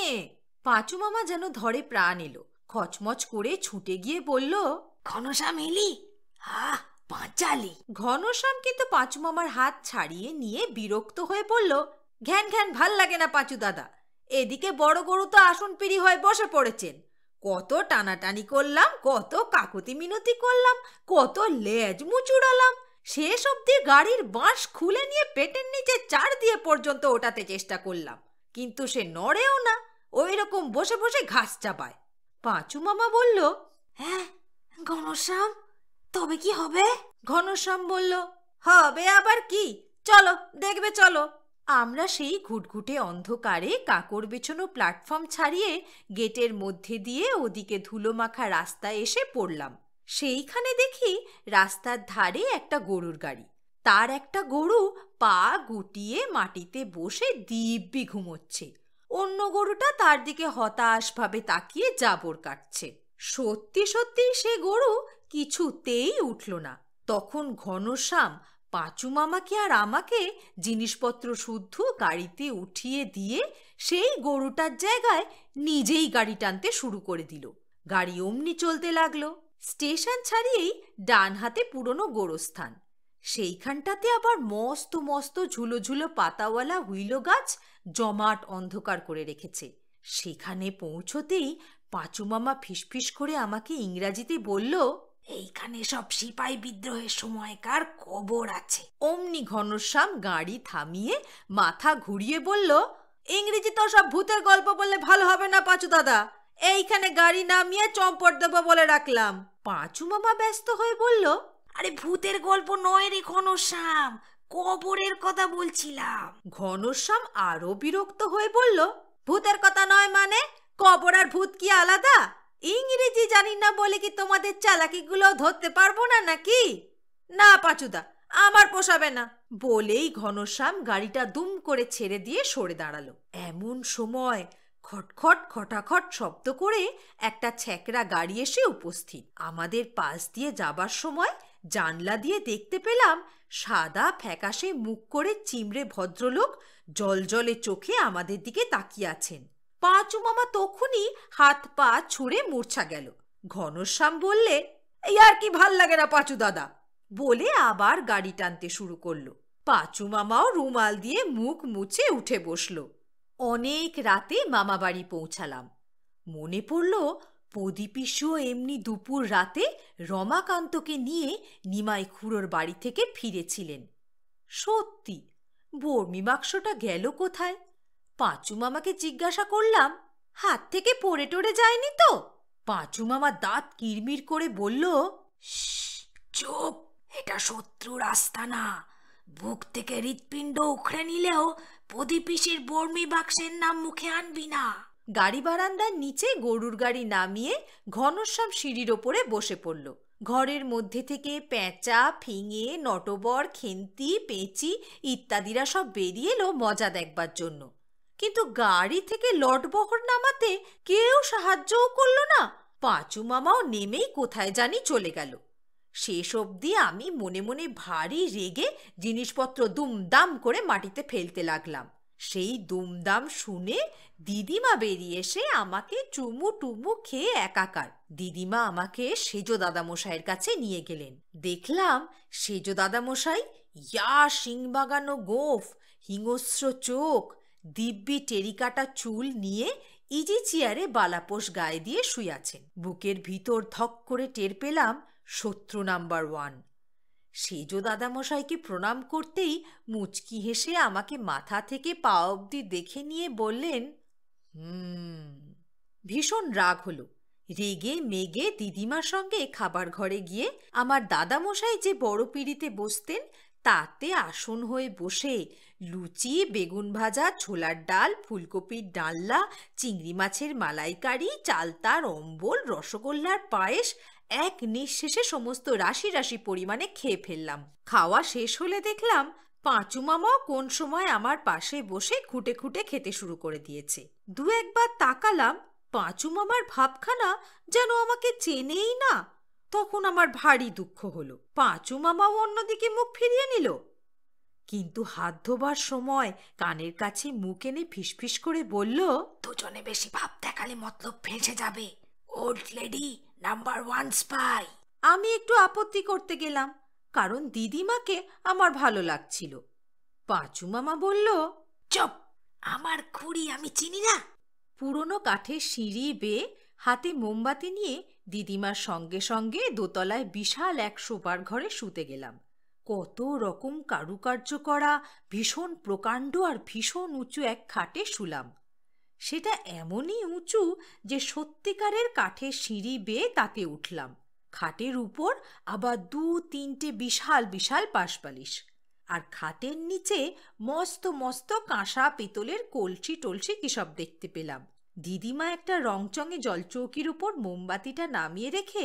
পাঁচু মামা যেন ধরে প্রাণ এলো খচমচ করে ছুটে গিয়ে বলল ঘনশ্যাম এলি হা পাঁচালি ঘনশ্যাম কিন্তু পাঁচু মামার হাত ছাড়িয়ে নিয়ে বিরক্ত হয়ে বলল ঘ্যান ঘ্যান ভাল লাগে না পাঁচু দাদা এদিকে বড় গরু তো আসন পিড়ি হয়ে বসে পড়েছেন কত টানাটানি করলাম কত কাকুতি মিনতি করলাম কত লেজ মুচুড়ালাম শেষ অবধি গাড়ির বাঁশ খুলে নিয়ে পেটের নিচে চার দিয়ে পর্যন্ত ওটাতে চেষ্টা করলাম কিন্তু সে নড়েও না ওই রকম বসে বসে ঘাস চাপায় পাঁচু মামা বলল হ্যাঁ ঘনশ্যাম তবে কি হবে ঘনশ্যাম বলল হবে আবার কি চলো দেখবে চলো আমরা সেই ঘুটঘুটে অন্ধকারে কাকর বেছনো প্ল্যাটফর্ম ছাড়িয়ে গেটের মধ্যে দিয়ে ওদিকে ধুলো মাখা রাস্তায় এসে পড়লাম সেইখানে দেখি রাস্তার ধারে একটা গরুর গাড়ি তার একটা গরু পা গুটিয়ে মাটিতে বসে দিব্যি ঘুমোচ্ছে অন্য গরুটা তার দিকে হতাশভাবে তাকিয়ে জাবর কাটছে সত্যি সত্যি সে গরু কিছুতেই উঠল না তখন ঘনশ্যাম পাঁচু মামাকে আর আমাকে জিনিসপত্র শুদ্ধ গাড়িতে উঠিয়ে দিয়ে সেই গরুটার জায়গায় নিজেই গাড়ি টানতে শুরু করে দিল গাড়ি অমনি চলতে লাগলো স্টেশন ছাড়িয়েই ডান হাতে পুরনো গোরস্থান সেইখানটাতে আবার মস্ত মস্ত ঝুলো ঝুলো পাতাওয়ালা হুইলো গাছ জমাট অন্ধকার করে রেখেছে সেখানে পৌঁছতেই মামা ফিসফিস করে আমাকে ইংরাজিতে বলল এইখানে সব সিপাই বিদ্রোহের সময়কার কবর আছে অমনি ঘনশ্যাম গাড়ি থামিয়ে মাথা ঘুরিয়ে বলল ইংরেজি তো সব ভূতের গল্প বললে ভালো হবে না পাঁচু দাদা এইখানে গাড়ি নামিয়ে চম্পট দেবো বলে রাখলাম পাঁচু মামা ব্যস্ত হয়ে বলল আরে ভূতের গল্প নয় রে ঘনশ্যাম কবরের কথা বলছিলাম ঘনশ্যাম আরো বিরক্ত হয়ে বলল ভূতের কথা নয় মানে কবর আর ভূত কি আলাদা ইংরেজি জানি না বলে কি তোমাদের চালাকিগুলো ধরতে পারবো না নাকি না পাচুদা আমার পোষাবে না বলেই ঘনশ্যাম গাড়িটা দুম করে ছেড়ে দিয়ে সরে দাঁড়ালো এমন সময় খটখট খটাখট শব্দ করে একটা ছ্যাকরা গাড়ি এসে উপস্থিত আমাদের পাশ দিয়ে যাবার সময় জানলা দিয়ে দেখতে পেলাম সাদা ফ্যাকাশে মুখ করে চিমড়ে ভদ্রলোক জলজলে চোখে আমাদের দিকে তাকিয়ে আছেন পাঁচু মামা তখনই হাত পা ছুঁড়ে মূর্ছা গেল ঘনশ্যাম বললে এই আর কি ভাল লাগে না পাঁচু দাদা বলে আবার গাড়ি টানতে শুরু করল পাঁচু মামাও রুমাল দিয়ে মুখ মুছে উঠে বসল অনেক রাতে মামা বাড়ি পৌঁছালাম মনে পড়ল প্রদীপিসু এমনি দুপুর রাতে রমাকান্তকে নিয়ে নিমাই খুড়োর বাড়ি থেকে ফিরেছিলেন সত্যি বর্মি বাক্সটা গেল কোথায় পাঁচু মামাকে জিজ্ঞাসা করলাম হাত থেকে পড়ে টরে যায়নি তো পাঁচু মামা দাঁত কিরমির করে বলল চোপ এটা শত্রুর না বুক থেকে হৃৎপিণ্ড উখড়ে নিলেও প্রদীপিসের বর্মি বাক্সের নাম মুখে আনবি না গাড়ি বারান্দার নিচে গরুর গাড়ি নামিয়ে ঘনশ্যাম সিঁড়ির ওপরে বসে পড়ল ঘরের মধ্যে থেকে প্যাঁচা ফিঙে নটবর খেন্তি পেঁচি ইত্যাদিরা সব বেরিয়ে এলো মজা দেখবার জন্য কিন্তু গাড়ি থেকে লটবহর নামাতে কেউ সাহায্যও করল না পাঁচু মামাও নেমেই কোথায় জানি চলে গেল শেষ অবধি আমি মনে মনে ভারী রেগে জিনিসপত্র দুমদাম করে মাটিতে ফেলতে লাগলাম সেই দুমদাম শুনে দিদিমা বেরিয়ে এসে আমাকে চুমু টুমু খেয়ে একাকার দিদিমা আমাকে সেজো দাদামশাইয়ের কাছে নিয়ে গেলেন দেখলাম সেজো দাদামশাই ইয়া শিংবাগানো গোফ হিংস্র চোখ দিব্যি টেরিকাটা চুল নিয়ে ইজি চেয়ারে বালাপোষ গায়ে দিয়ে শুয়াছেন বুকের ভিতর ধক করে টের পেলাম শত্রু নাম্বার ওয়ান সেজ দাদামশাইকে প্রণাম করতেই মুচকি হেসে আমাকে মাথা থেকে পা অব্দি দেখে নিয়ে বললেন হুম ভীষণ রাগ হলো রেগে মেগে দিদিমার সঙ্গে খাবার ঘরে গিয়ে আমার দাদামশাই যে বড় পিড়িতে বসতেন তাতে আসন হয়ে বসে লুচি বেগুন ভাজা ছোলার ডাল ফুলকপির ডাল্লা চিংড়ি মাছের মালাইকারি চালতার অম্বল রসগোল্লার পায়েস এক নিঃশেষে সমস্ত রাশি রাশি পরিমাণে খেয়ে ফেললাম খাওয়া শেষ হলে দেখলাম পাঁচু মামাও কোন সময় আমার পাশে বসে খুঁটে খুঁটে খেতে শুরু করে দিয়েছে দু একবার তাকালাম পাঁচু মামার ভাবখানা যেন আমাকে চেনেই না তখন আমার ভারী দুঃখ হলো পাঁচু মামাও অন্যদিকে মুখ ফিরিয়ে নিল কিন্তু হাত ধোবার সময় কানের কাছে মুখ এনে ফিসফিস করে বলল দুজনে বেশি ভাব দেখালে মতলব ফেসে যাবে old lady number one spy আমি একটু আপত্তি করতে গেলাম কারণ দিদিমাকে আমার ভালো লাগছিল পাঁচু মামা বলল চপ আমার খুড়ি আমি চিনি না পুরনো কাঠের সিঁড়ি বেয়ে হাতে মোমবাতি নিয়ে দিদিমার সঙ্গে সঙ্গে দোতলায় বিশাল এক শোবার ঘরে শুতে গেলাম কত রকম কারুকার্য করা ভীষণ প্রকাণ্ড আর ভীষণ উঁচু এক খাটে শুলাম সেটা এমনই উঁচু যে সত্যিকারের কাঠে সিঁড়ি বেয়ে তাতে উঠলাম খাটের উপর আবার দু তিনটে বিশাল বিশাল পাশপালিশ আর খাটের নিচে মস্ত মস্ত কাঁসা পিতলের কলসি টলসি কিসব দেখতে পেলাম দিদিমা একটা রংচঙে জলচৌকির উপর মোমবাতিটা নামিয়ে রেখে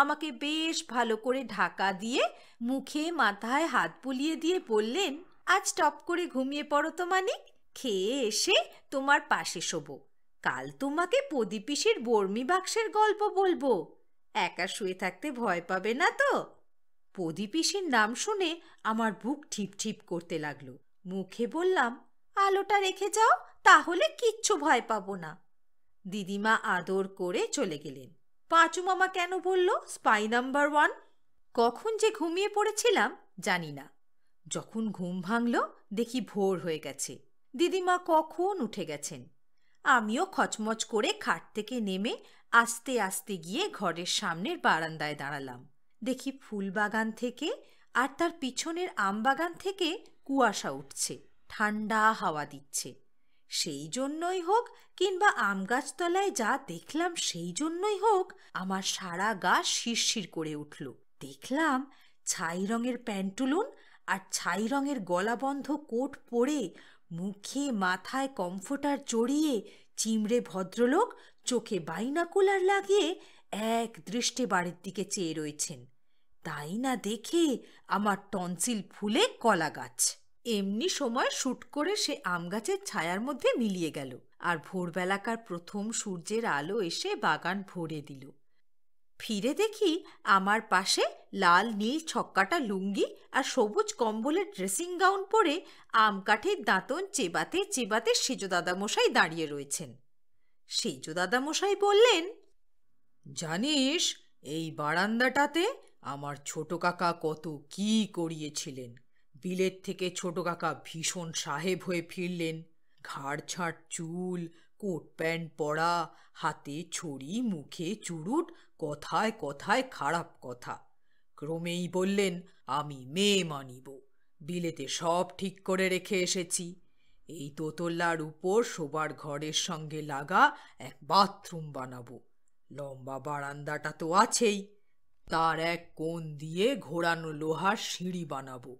আমাকে বেশ ভালো করে ঢাকা দিয়ে মুখে মাথায় হাত বুলিয়ে দিয়ে বললেন আজ টপ করে ঘুমিয়ে পড়ো তো মানিক খেয়ে এসে তোমার পাশে শোবো কাল তোমাকে প্রদীপিসের বর্মি বাক্সের গল্প বলবো একা শুয়ে থাকতে ভয় পাবে না তো প্রদীপিসের নাম শুনে আমার বুক ঠিপ ঠিপ করতে লাগলো মুখে বললাম আলোটা রেখে যাও তাহলে কিচ্ছু ভয় পাবো না দিদিমা আদর করে চলে গেলেন পাঁচু মামা কেন বলল স্পাই নাম্বার ওয়ান কখন যে ঘুমিয়ে পড়েছিলাম জানি না যখন ঘুম ভাঙল দেখি ভোর হয়ে গেছে দিদিমা কখন উঠে গেছেন আমিও খচমচ করে খাট থেকে নেমে আস্তে আস্তে গিয়ে ঘরের সামনের বারান্দায় দাঁড়ালাম দেখি ফুলবাগান থেকে আর তার পিছনের আমবাগান থেকে কুয়াশা উঠছে ঠান্ডা হাওয়া দিচ্ছে সেই জন্যই হোক কিংবা আম গাছতলায় যা দেখলাম সেই জন্যই হোক আমার সারা গা শিরশির করে উঠল দেখলাম ছাই রঙের প্যান্টুলুন আর ছাই রঙের গলাবন্ধ কোট পরে মুখে মাথায় কমফোটার চড়িয়ে চিমড়ে ভদ্রলোক চোখে বাইনাকুলার লাগিয়ে এক দৃষ্টে বাড়ির দিকে চেয়ে রয়েছেন তাই না দেখে আমার টনসিল ফুলে কলা গাছ এমনি সময় শুট করে সে আম গাছের ছায়ার মধ্যে মিলিয়ে গেল আর ভোরবেলাকার প্রথম সূর্যের আলো এসে বাগান ভরে দিল ফিরে দেখি আমার পাশে লাল নীল ছক্কাটা লুঙ্গি আর সবুজ কম্বলের ড্রেসিং গাউন পরে আম কাঠের দাঁতন চেবাতে চেবাতে সেজ দাদামশাই দাঁড়িয়ে রয়েছেন সেজ দাদামশাই বললেন জানিস এই বারান্দাটাতে আমার ছোট কাকা কত কি করিয়েছিলেন বিলেত থেকে ছোট কাকা ভীষণ সাহেব হয়ে ফিরলেন ঘাড় ছাড় চুল কোট প্যান্ট পরা হাতে ছড়ি মুখে চুরুট কথায় কথায় খারাপ কথা ক্রমেই বললেন আমি মেয়ে মানিব বিলেতে সব ঠিক করে রেখে এসেছি এই দোতলার উপর শোবার ঘরের সঙ্গে লাগা এক বাথরুম বানাবো লম্বা বারান্দাটা তো আছেই তার এক কোণ দিয়ে ঘোরানো লোহার সিঁড়ি বানাবো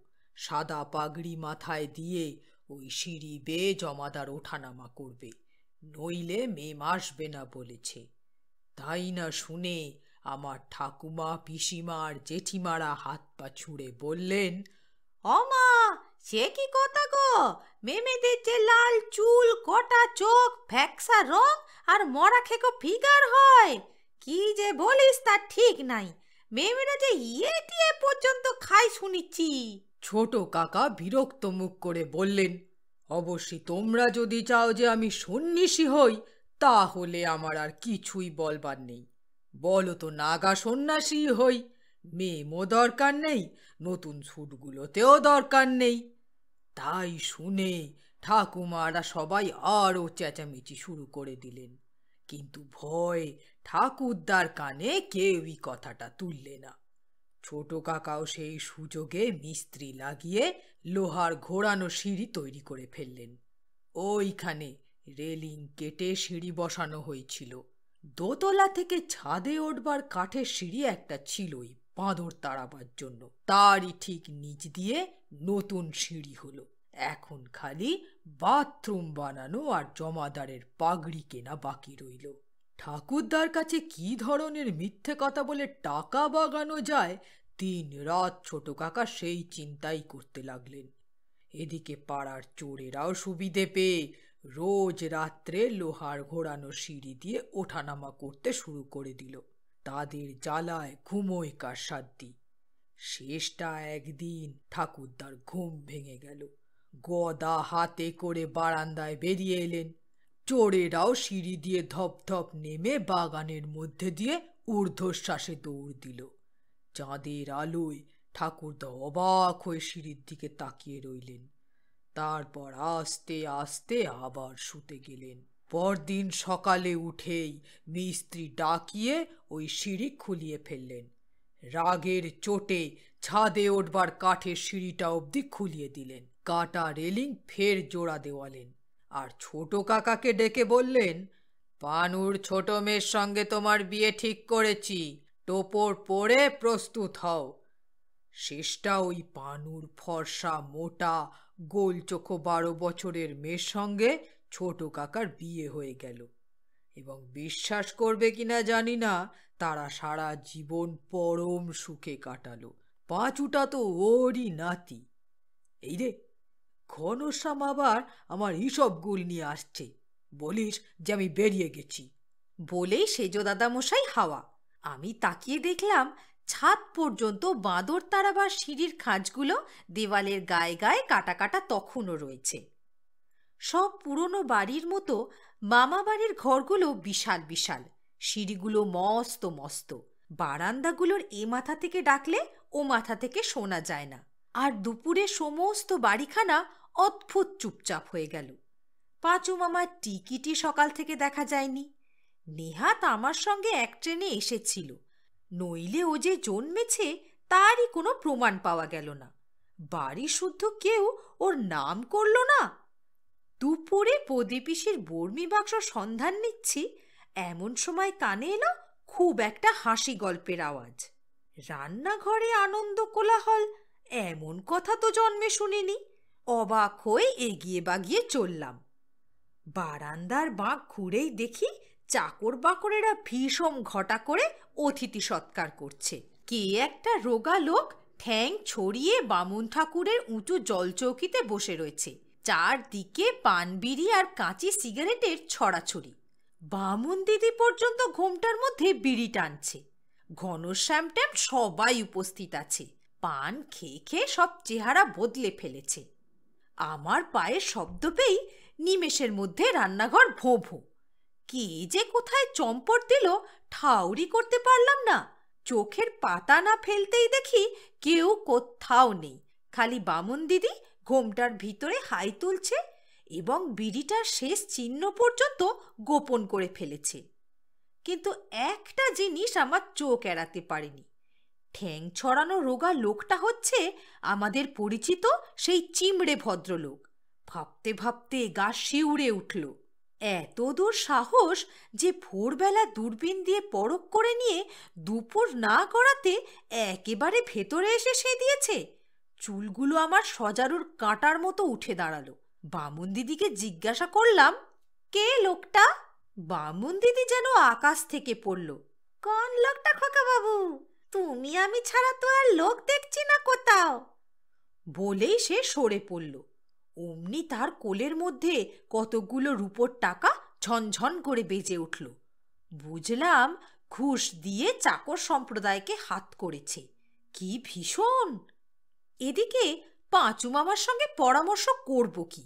সাদা পাগড়ি মাথায় দিয়ে ওই সিঁড়ি বেয়ে জমাদার ওঠানামা করবে নইলে মেম আসবে না বলেছে তাই না শুনে আমার ঠাকুমা পিসিমার জেঠিমারা হাত পা ছুঁড়ে বললেন অমা সে কি কথা গো মেমেদের যে লাল চুল কটা চোখ ফ্যাকসা রং আর মরা খেকো ফিগার হয় কি যে বলিস তা ঠিক নাই মেমেরা যে ইয়ে টিয়ে পর্যন্ত খাই শুনিছি ছোট কাকা বিরক্ত মুখ করে বললেন অবশ্যই তোমরা যদি চাও যে আমি সন্ন্যাসী হই তাহলে আমার আর কিছুই বলবার নেই বলো তো নাগা সন্ন্যাসী হই মেমও দরকার নেই নতুন সুটগুলোতেও দরকার নেই তাই শুনে ঠাকুমারা সবাই আরও চেঁচামেচি শুরু করে দিলেন কিন্তু ভয় ঠাকুরদার কানে কেউই কথাটা তুললে না ছোট কাকাও সেই সুযোগে মিস্ত্রি লাগিয়ে লোহার ঘোরানো সিঁড়ি তৈরি করে ফেললেন ওইখানে রেলিং কেটে সিঁড়ি বসানো হয়েছিল দোতলা থেকে ছাদে ওঠবার কাঠের সিঁড়ি একটা ছিলই বাঁদর তাড়াবার জন্য তারই ঠিক নিচ দিয়ে নতুন সিঁড়ি হলো এখন খালি বাথরুম বানানো আর জমাদারের পাগড়ি কেনা বাকি রইল ঠাকুরদার কাছে কি ধরনের মিথ্যে কথা বলে টাকা বাগানো যায় দিন রাত ছোট কাকা সেই চিন্তাই করতে লাগলেন এদিকে পাড়ার চোরেরাও সুবিধে পেয়ে রোজ রাত্রে লোহার ঘোরানো সিঁড়ি দিয়ে ওঠানামা করতে শুরু করে দিল তাদের জ্বালায় ঘুমোয় কারসাদ্দি শেষটা একদিন ঠাকুরদার ঘুম ভেঙে গেল গদা হাতে করে বারান্দায় বেরিয়ে এলেন চোরেরাও সিঁড়ি দিয়ে ধপধপ নেমে বাগানের মধ্যে দিয়ে ঊর্ধ্বশ্বাসে দৌড় দিল চাঁদের আলোয় ঠাকুরদা অবাক হয়ে সিঁড়ির দিকে তাকিয়ে রইলেন তারপর আস্তে আস্তে আবার শুতে গেলেন পরদিন সকালে উঠেই মিস্ত্রি ডাকিয়ে ওই সিঁড়ি খুলিয়ে ফেললেন রাগের চোটে ছাদে ওঠবার কাঠের সিঁড়িটা অবধি খুলিয়ে দিলেন কাটা রেলিং ফের জোড়া দেওয়ালেন আর ছোট কাকাকে ডেকে বললেন পানুর ছোট মেয়ের সঙ্গে তোমার বিয়ে ঠিক করেছি টোপর পরে প্রস্তুত হও শেষটা ওই পানুর ফর্সা মোটা গোল চোখো বারো বছরের মেয়ের সঙ্গে ছোট কাকার বিয়ে হয়ে গেল এবং বিশ্বাস করবে কিনা জানি না তারা সারা জীবন পরম সুখে কাটালো পাঁচুটা তো ওরই নাতি এই রে ঘনশ্যাম আবার আমার গুল নিয়ে আসছে বলিস যে আমি বেরিয়ে গেছি বলেই সেজ দাদামশাই হাওয়া আমি তাকিয়ে দেখলাম ছাদ পর্যন্ত বাঁদর তারাবার সিঁড়ির খাঁজগুলো দেওয়ালের গায়ে গায়ে কাটা কাটা তখনও রয়েছে সব পুরনো বাড়ির মতো মামা বাড়ির ঘরগুলো বিশাল বিশাল সিঁড়িগুলো মস্ত মস্ত বারান্দাগুলোর এ মাথা থেকে ডাকলে ও মাথা থেকে শোনা যায় না আর দুপুরে সমস্ত বাড়িখানা অদ্ভুত চুপচাপ হয়ে গেল পাঁচু মামার টিকিটি সকাল থেকে দেখা যায়নি নেহাত আমার সঙ্গে এক ট্রেনে এসেছিল নইলে ও যে জন্মেছে তারই কোনো প্রমাণ পাওয়া গেল না বাড়ি শুদ্ধ কেউ ওর নাম করল না দুপুরে প্রদীপিসির বর্মি বাক্স সন্ধান নিচ্ছি এমন সময় কানে এলো খুব একটা হাসি গল্পের আওয়াজ রান্নাঘরে আনন্দ কোলাহল এমন কথা তো জন্মে শুনিনি অবাক হয়ে এগিয়ে বাগিয়ে চললাম বারান্দার বাঁক ঘুরেই দেখি চাকর বাকরেরা ভীষণ ঘটা করে অতিথি সৎকার করছে কে একটা রোগা লোক ঠ্যাং ছড়িয়ে বামুন ঠাকুরের উঁচু জলচৌকিতে বসে রয়েছে চারদিকে পানবিড়ি আর কাঁচি সিগারেটের ছড়াছড়ি বামুন দিদি পর্যন্ত ঘোমটার মধ্যে বিড়ি টানছে ঘনশ্যাম ট্যাম সবাই উপস্থিত আছে পান খেয়ে খেয়ে সব চেহারা বদলে ফেলেছে আমার পায়ে শব্দ পেয়েই নিমেষের মধ্যে রান্নাঘর ভো ভো কে যে কোথায় চম্পট দিল ঠাউরি করতে পারলাম না চোখের পাতা না ফেলতেই দেখি কেউ কোথাও নেই খালি বামন দিদি ঘোমটার ভিতরে হাই তুলছে এবং বিড়িটার শেষ চিহ্ন পর্যন্ত গোপন করে ফেলেছে কিন্তু একটা জিনিস আমার চোখ এড়াতে পারেনি ঠ্যাং ছড়ানো রোগা লোকটা হচ্ছে আমাদের পরিচিত সেই চিমড়ে ভদ্রলোক ভাবতে ভাবতে গা শিউড়ে উঠল এত দূর সাহস যে ভোরবেলা দূরবীন দিয়ে পরক করে নিয়ে দুপুর না করাতে একেবারে ভেতরে এসে সে দিয়েছে চুলগুলো আমার সজারুর কাঁটার মতো উঠে দাঁড়ালো বামুন দিদিকে জিজ্ঞাসা করলাম কে লোকটা বামুন দিদি যেন আকাশ থেকে পড়ল কোন লোকটা খোকা বাবু তুমি আমি ছাড়া তো আর লোক দেখছি না কোথাও বলেই সে সরে পড়ল অমনি তার কোলের মধ্যে কতগুলো রূপোর টাকা ঝনঝন করে বেজে উঠল বুঝলাম ঘুষ দিয়ে চাকর সম্প্রদায়কে হাত করেছে কি ভীষণ এদিকে পাঁচু মামার সঙ্গে পরামর্শ করব কি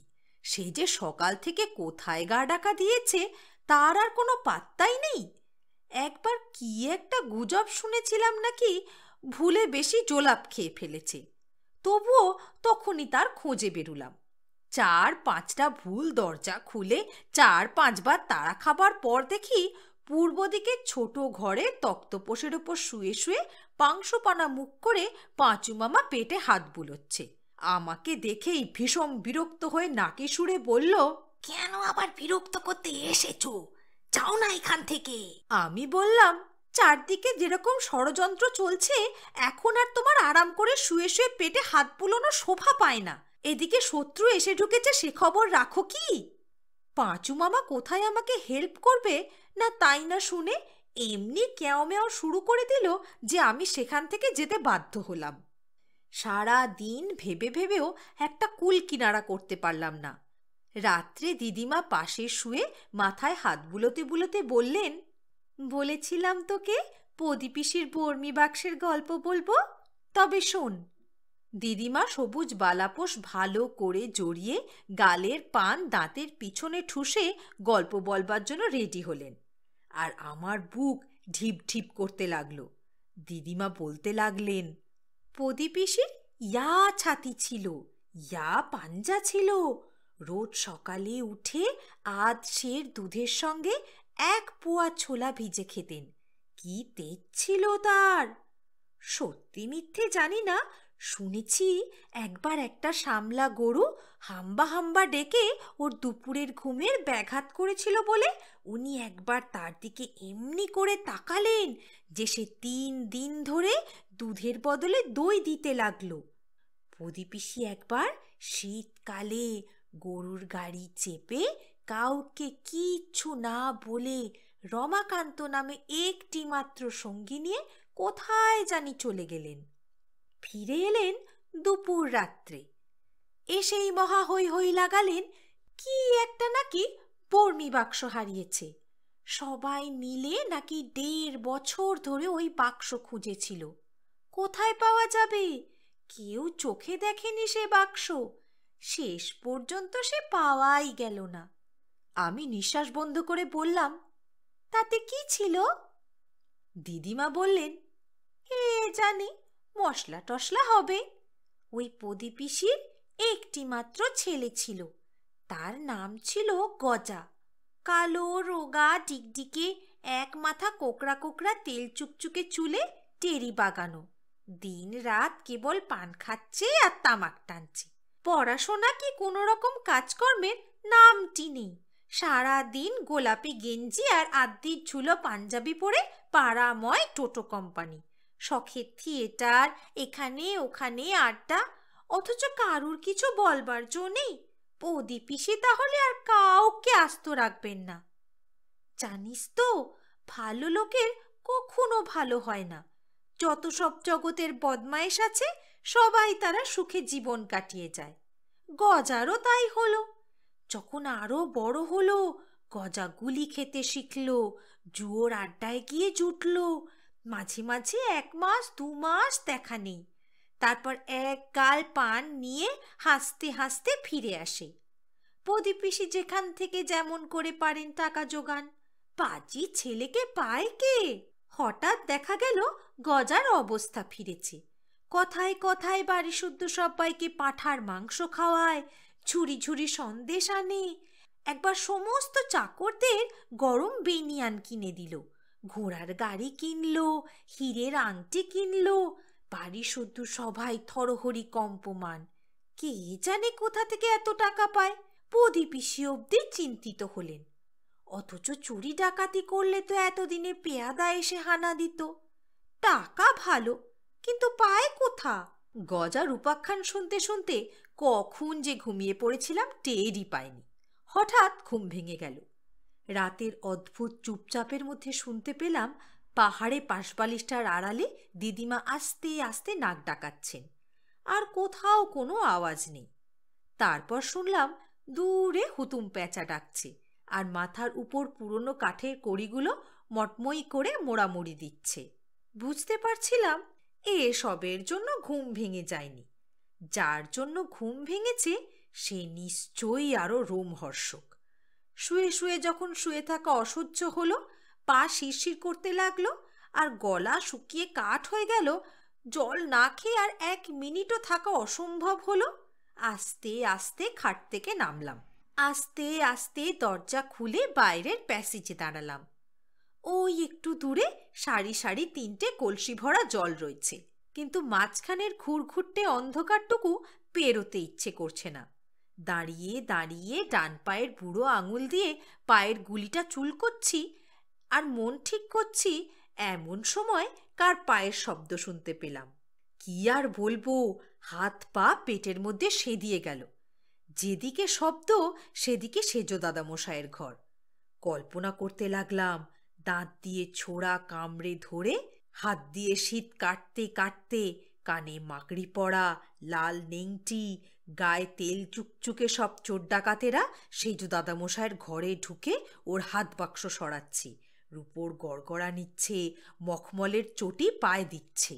সে যে সকাল থেকে কোথায় গা ডাকা দিয়েছে তার আর কোনো পাত্তাই নেই একবার কি একটা গুজব শুনেছিলাম নাকি ভুলে বেশি জোলাপ খেয়ে ফেলেছে তবুও তখনই তার খোঁজে বেরুলাম চার পাঁচটা ভুল দরজা খুলে চার পাঁচবার তাড়া খাবার পর দেখি পূর্ব দিকে ছোট ঘরে তক্তপোষের ওপর শুয়ে শুয়ে পাংশপানা মুখ করে পাঁচু মামা পেটে হাত বুলোচ্ছে আমাকে দেখেই ভীষণ বিরক্ত হয়ে নাকি সুরে বলল কেন আবার বিরক্ত করতে এসেছো যাও না এখান থেকে আমি বললাম চারদিকে যেরকম ষড়যন্ত্র চলছে এখন আর তোমার আরাম করে শুয়ে শুয়ে পেটে হাত বুলোনো শোভা পায় না এদিকে শত্রু এসে ঢুকেছে সে খবর রাখো কি পাঁচু মামা কোথায় আমাকে হেল্প করবে না তাই না শুনে এমনি ক্যাওমেও শুরু করে দিল যে আমি সেখান থেকে যেতে বাধ্য হলাম সারা দিন ভেবে ভেবেও একটা কুল কিনারা করতে পারলাম না রাত্রে দিদিমা পাশে শুয়ে মাথায় হাত বুলোতে বুলোতে বললেন বলেছিলাম তোকে প্রদীপিসির বর্মি বাক্সের গল্প বলবো তবে শোন দিদিমা সবুজ বালাপোষ ভালো করে জড়িয়ে গালের পান দাঁতের পিছনে ঠুসে গল্প বলবার জন্য রেডি হলেন আর আমার বুক ঢিপ ঢিপ করতে লাগলো দিদিমা বলতে লাগলেন প্রদীপিসির ইয়া ছাতি ছিল ইয়া পাঞ্জা ছিল রোজ সকালে উঠে আধ সের দুধের সঙ্গে এক পোয়া ছোলা ভিজে খেতেন কি তেজ ছিল তার সত্যি মিথ্যে জানি না শুনেছি একবার একটা সামলা গরু হাম্বা হাম্বা ডেকে ওর দুপুরের ঘুমের ব্যাঘাত করেছিল বলে উনি একবার তার দিকে এমনি করে তাকালেন যে সে তিন দিন ধরে দুধের বদলে দই দিতে লাগলো প্রদীপিসি একবার শীতকালে গরুর গাড়ি চেপে কাউকে কিচ্ছু না বলে রমাকান্ত নামে একটি মাত্র সঙ্গী নিয়ে কোথায় জানি চলে গেলেন ফিরে এলেন দুপুর রাত্রে এসেই মহা হৈ হৈ লাগালেন কি একটা নাকি বর্মি বাক্স হারিয়েছে সবাই মিলে নাকি দেড় বছর ধরে ওই বাক্স খুঁজেছিল কোথায় পাওয়া যাবে কেউ চোখে দেখেনি সে বাক্স শেষ পর্যন্ত সে পাওয়াই গেল না আমি নিঃশ্বাস বন্ধ করে বললাম তাতে কি ছিল দিদিমা বললেন এ জানি মশলা টসলা হবে ওই প্রদীপিসির একটি মাত্র ছেলে ছিল তার নাম ছিল গজা কালো রোগা ডিকডিকে এক মাথা কোকড়া কোকড়া তেল চুকচুকে চুলে টেরি বাগানো দিন রাত কেবল পান খাচ্ছে আর তামাক টানছে পড়াশোনা কি কোনো রকম কাজকর্মের নামটি নেই সারাদিন গোলাপি গেঞ্জি আর আদ্যির ঝুলো পাঞ্জাবি পরে পাড়াময় টোটো কোম্পানি শখের থিয়েটার এখানে ওখানে আড্ডা অথচ কারুর কিছু বলবার জো নেই বৌদি তাহলে আর কাউকে আস্ত রাখবেন না জানিস তো ভালো লোকের কখনো ভালো হয় না যত সব জগতের বদমায়েশ আছে সবাই তারা সুখে জীবন কাটিয়ে যায় গজারও তাই হলো যখন আরও বড় হলো গজা গুলি খেতে শিখল জুয়োর আড্ডায় গিয়ে জুটল মাঝে মাঝে এক মাস দু মাস দেখা নেই তারপর এক গাল পান নিয়ে হাসতে হাসতে ফিরে আসে প্রদীপ যেখান থেকে যেমন করে পারেন টাকা জোগান পাজি ছেলেকে পায় কে হঠাৎ দেখা গেল গজার অবস্থা ফিরেছে কথায় কথায় বাড়ি শুদ্ধ সবাইকে পাঠার মাংস খাওয়ায় ঝুড়ি ঝুড়ি সন্দেশ আনে একবার সমস্ত চাকরদের গরম বেনিয়ান কিনে দিল ঘোড়ার গাড়ি কিনল হীরের আংটি কিনল বাড়ি শুদ্ধ সবাই থরহরি কম্পমান কে জানে কোথা থেকে এত টাকা পায় বৌদি অব্দি চিন্তিত হলেন অথচ চুরি ডাকাতি করলে তো এতদিনে পেয়াদা এসে হানা দিত টাকা ভালো কিন্তু পায়ে কোথা গজা রূপাখ্যান শুনতে শুনতে কখন যে ঘুমিয়ে পড়েছিলাম টেরই পাইনি হঠাৎ ঘুম ভেঙে গেল রাতের অদ্ভুত চুপচাপের মধ্যে শুনতে পেলাম পাহাড়ে পাশবালিশটার আড়ালে দিদিমা আস্তে আস্তে নাক ডাকাচ্ছেন আর কোথাও কোনো আওয়াজ নেই তারপর শুনলাম দূরে হুতুম প্যাঁচা ডাকছে আর মাথার উপর পুরনো কাঠের কড়িগুলো মটমই করে মোড়ামুড়ি দিচ্ছে বুঝতে পারছিলাম এসবের জন্য ঘুম ভেঙে যায়নি যার জন্য ঘুম ভেঙেছে সে নিশ্চয়ই আরও রোমহর্ষক শুয়ে শুয়ে যখন শুয়ে থাকা অসহ্য হলো পা শিরশির করতে লাগলো আর গলা শুকিয়ে কাঠ হয়ে গেল জল না খেয়ে আর এক মিনিটও থাকা অসম্ভব হলো আস্তে আস্তে খাট থেকে নামলাম আস্তে আস্তে দরজা খুলে বাইরের প্যাসেজে দাঁড়ালাম ওই একটু দূরে সারি সারি তিনটে কলসি ভরা জল রয়েছে কিন্তু মাঝখানের ঘুরঘুরটে অন্ধকারটুকু পেরোতে ইচ্ছে করছে না দাঁড়িয়ে দাঁড়িয়ে ডান পায়ের বুড়ো আঙুল দিয়ে পায়ের গুলিটা চুল করছি আর মন ঠিক করছি এমন সময় কার পায়ের শব্দ শুনতে পেলাম কি আর বলবো হাত পা পেটের মধ্যে দিয়ে গেল যেদিকে শব্দ সেদিকে সেজো দাদামশায়ের ঘর কল্পনা করতে লাগলাম দাঁত দিয়ে ছোড়া কামড়ে ধরে হাত দিয়ে শীত কাটতে কাটতে কানে মাকড়ি পড়া লাল নেংটি গায়ে তেল চুকচুকে সব চোর ডাকাতেরা সেজু দাদামশায়ের ঘরে ঢুকে ওর হাত বাক্স সরাচ্ছে রূপোর গড়গড়া নিচ্ছে মখমলের চটি পায়ে দিচ্ছে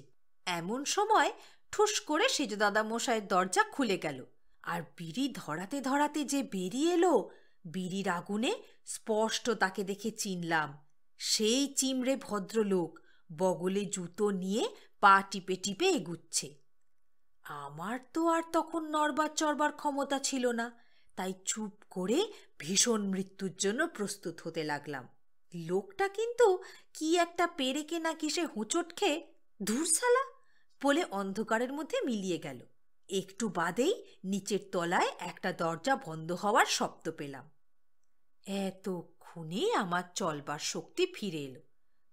এমন সময় ঠুস করে সেজু দাদামশায়ের দরজা খুলে গেল আর বিড়ি ধরাতে ধরাতে যে বেরিয়ে এলো বিড়ির আগুনে স্পষ্ট তাকে দেখে চিনলাম সেই চিমড়ে ভদ্রলোক বগলে জুতো নিয়ে পা টিপে টিপে এগুচ্ছে আমার তো আর তখন নরবার চড়বার ক্ষমতা ছিল না তাই চুপ করে ভীষণ মৃত্যুর জন্য প্রস্তুত হতে লাগলাম লোকটা কিন্তু কি একটা পেরেকে না কিসে হোঁচট খেয়ে ধূরসালা বলে অন্ধকারের মধ্যে মিলিয়ে গেল একটু বাদেই নিচের তলায় একটা দরজা বন্ধ হওয়ার শব্দ পেলাম এত শুনে আমার চলবার শক্তি ফিরে এলো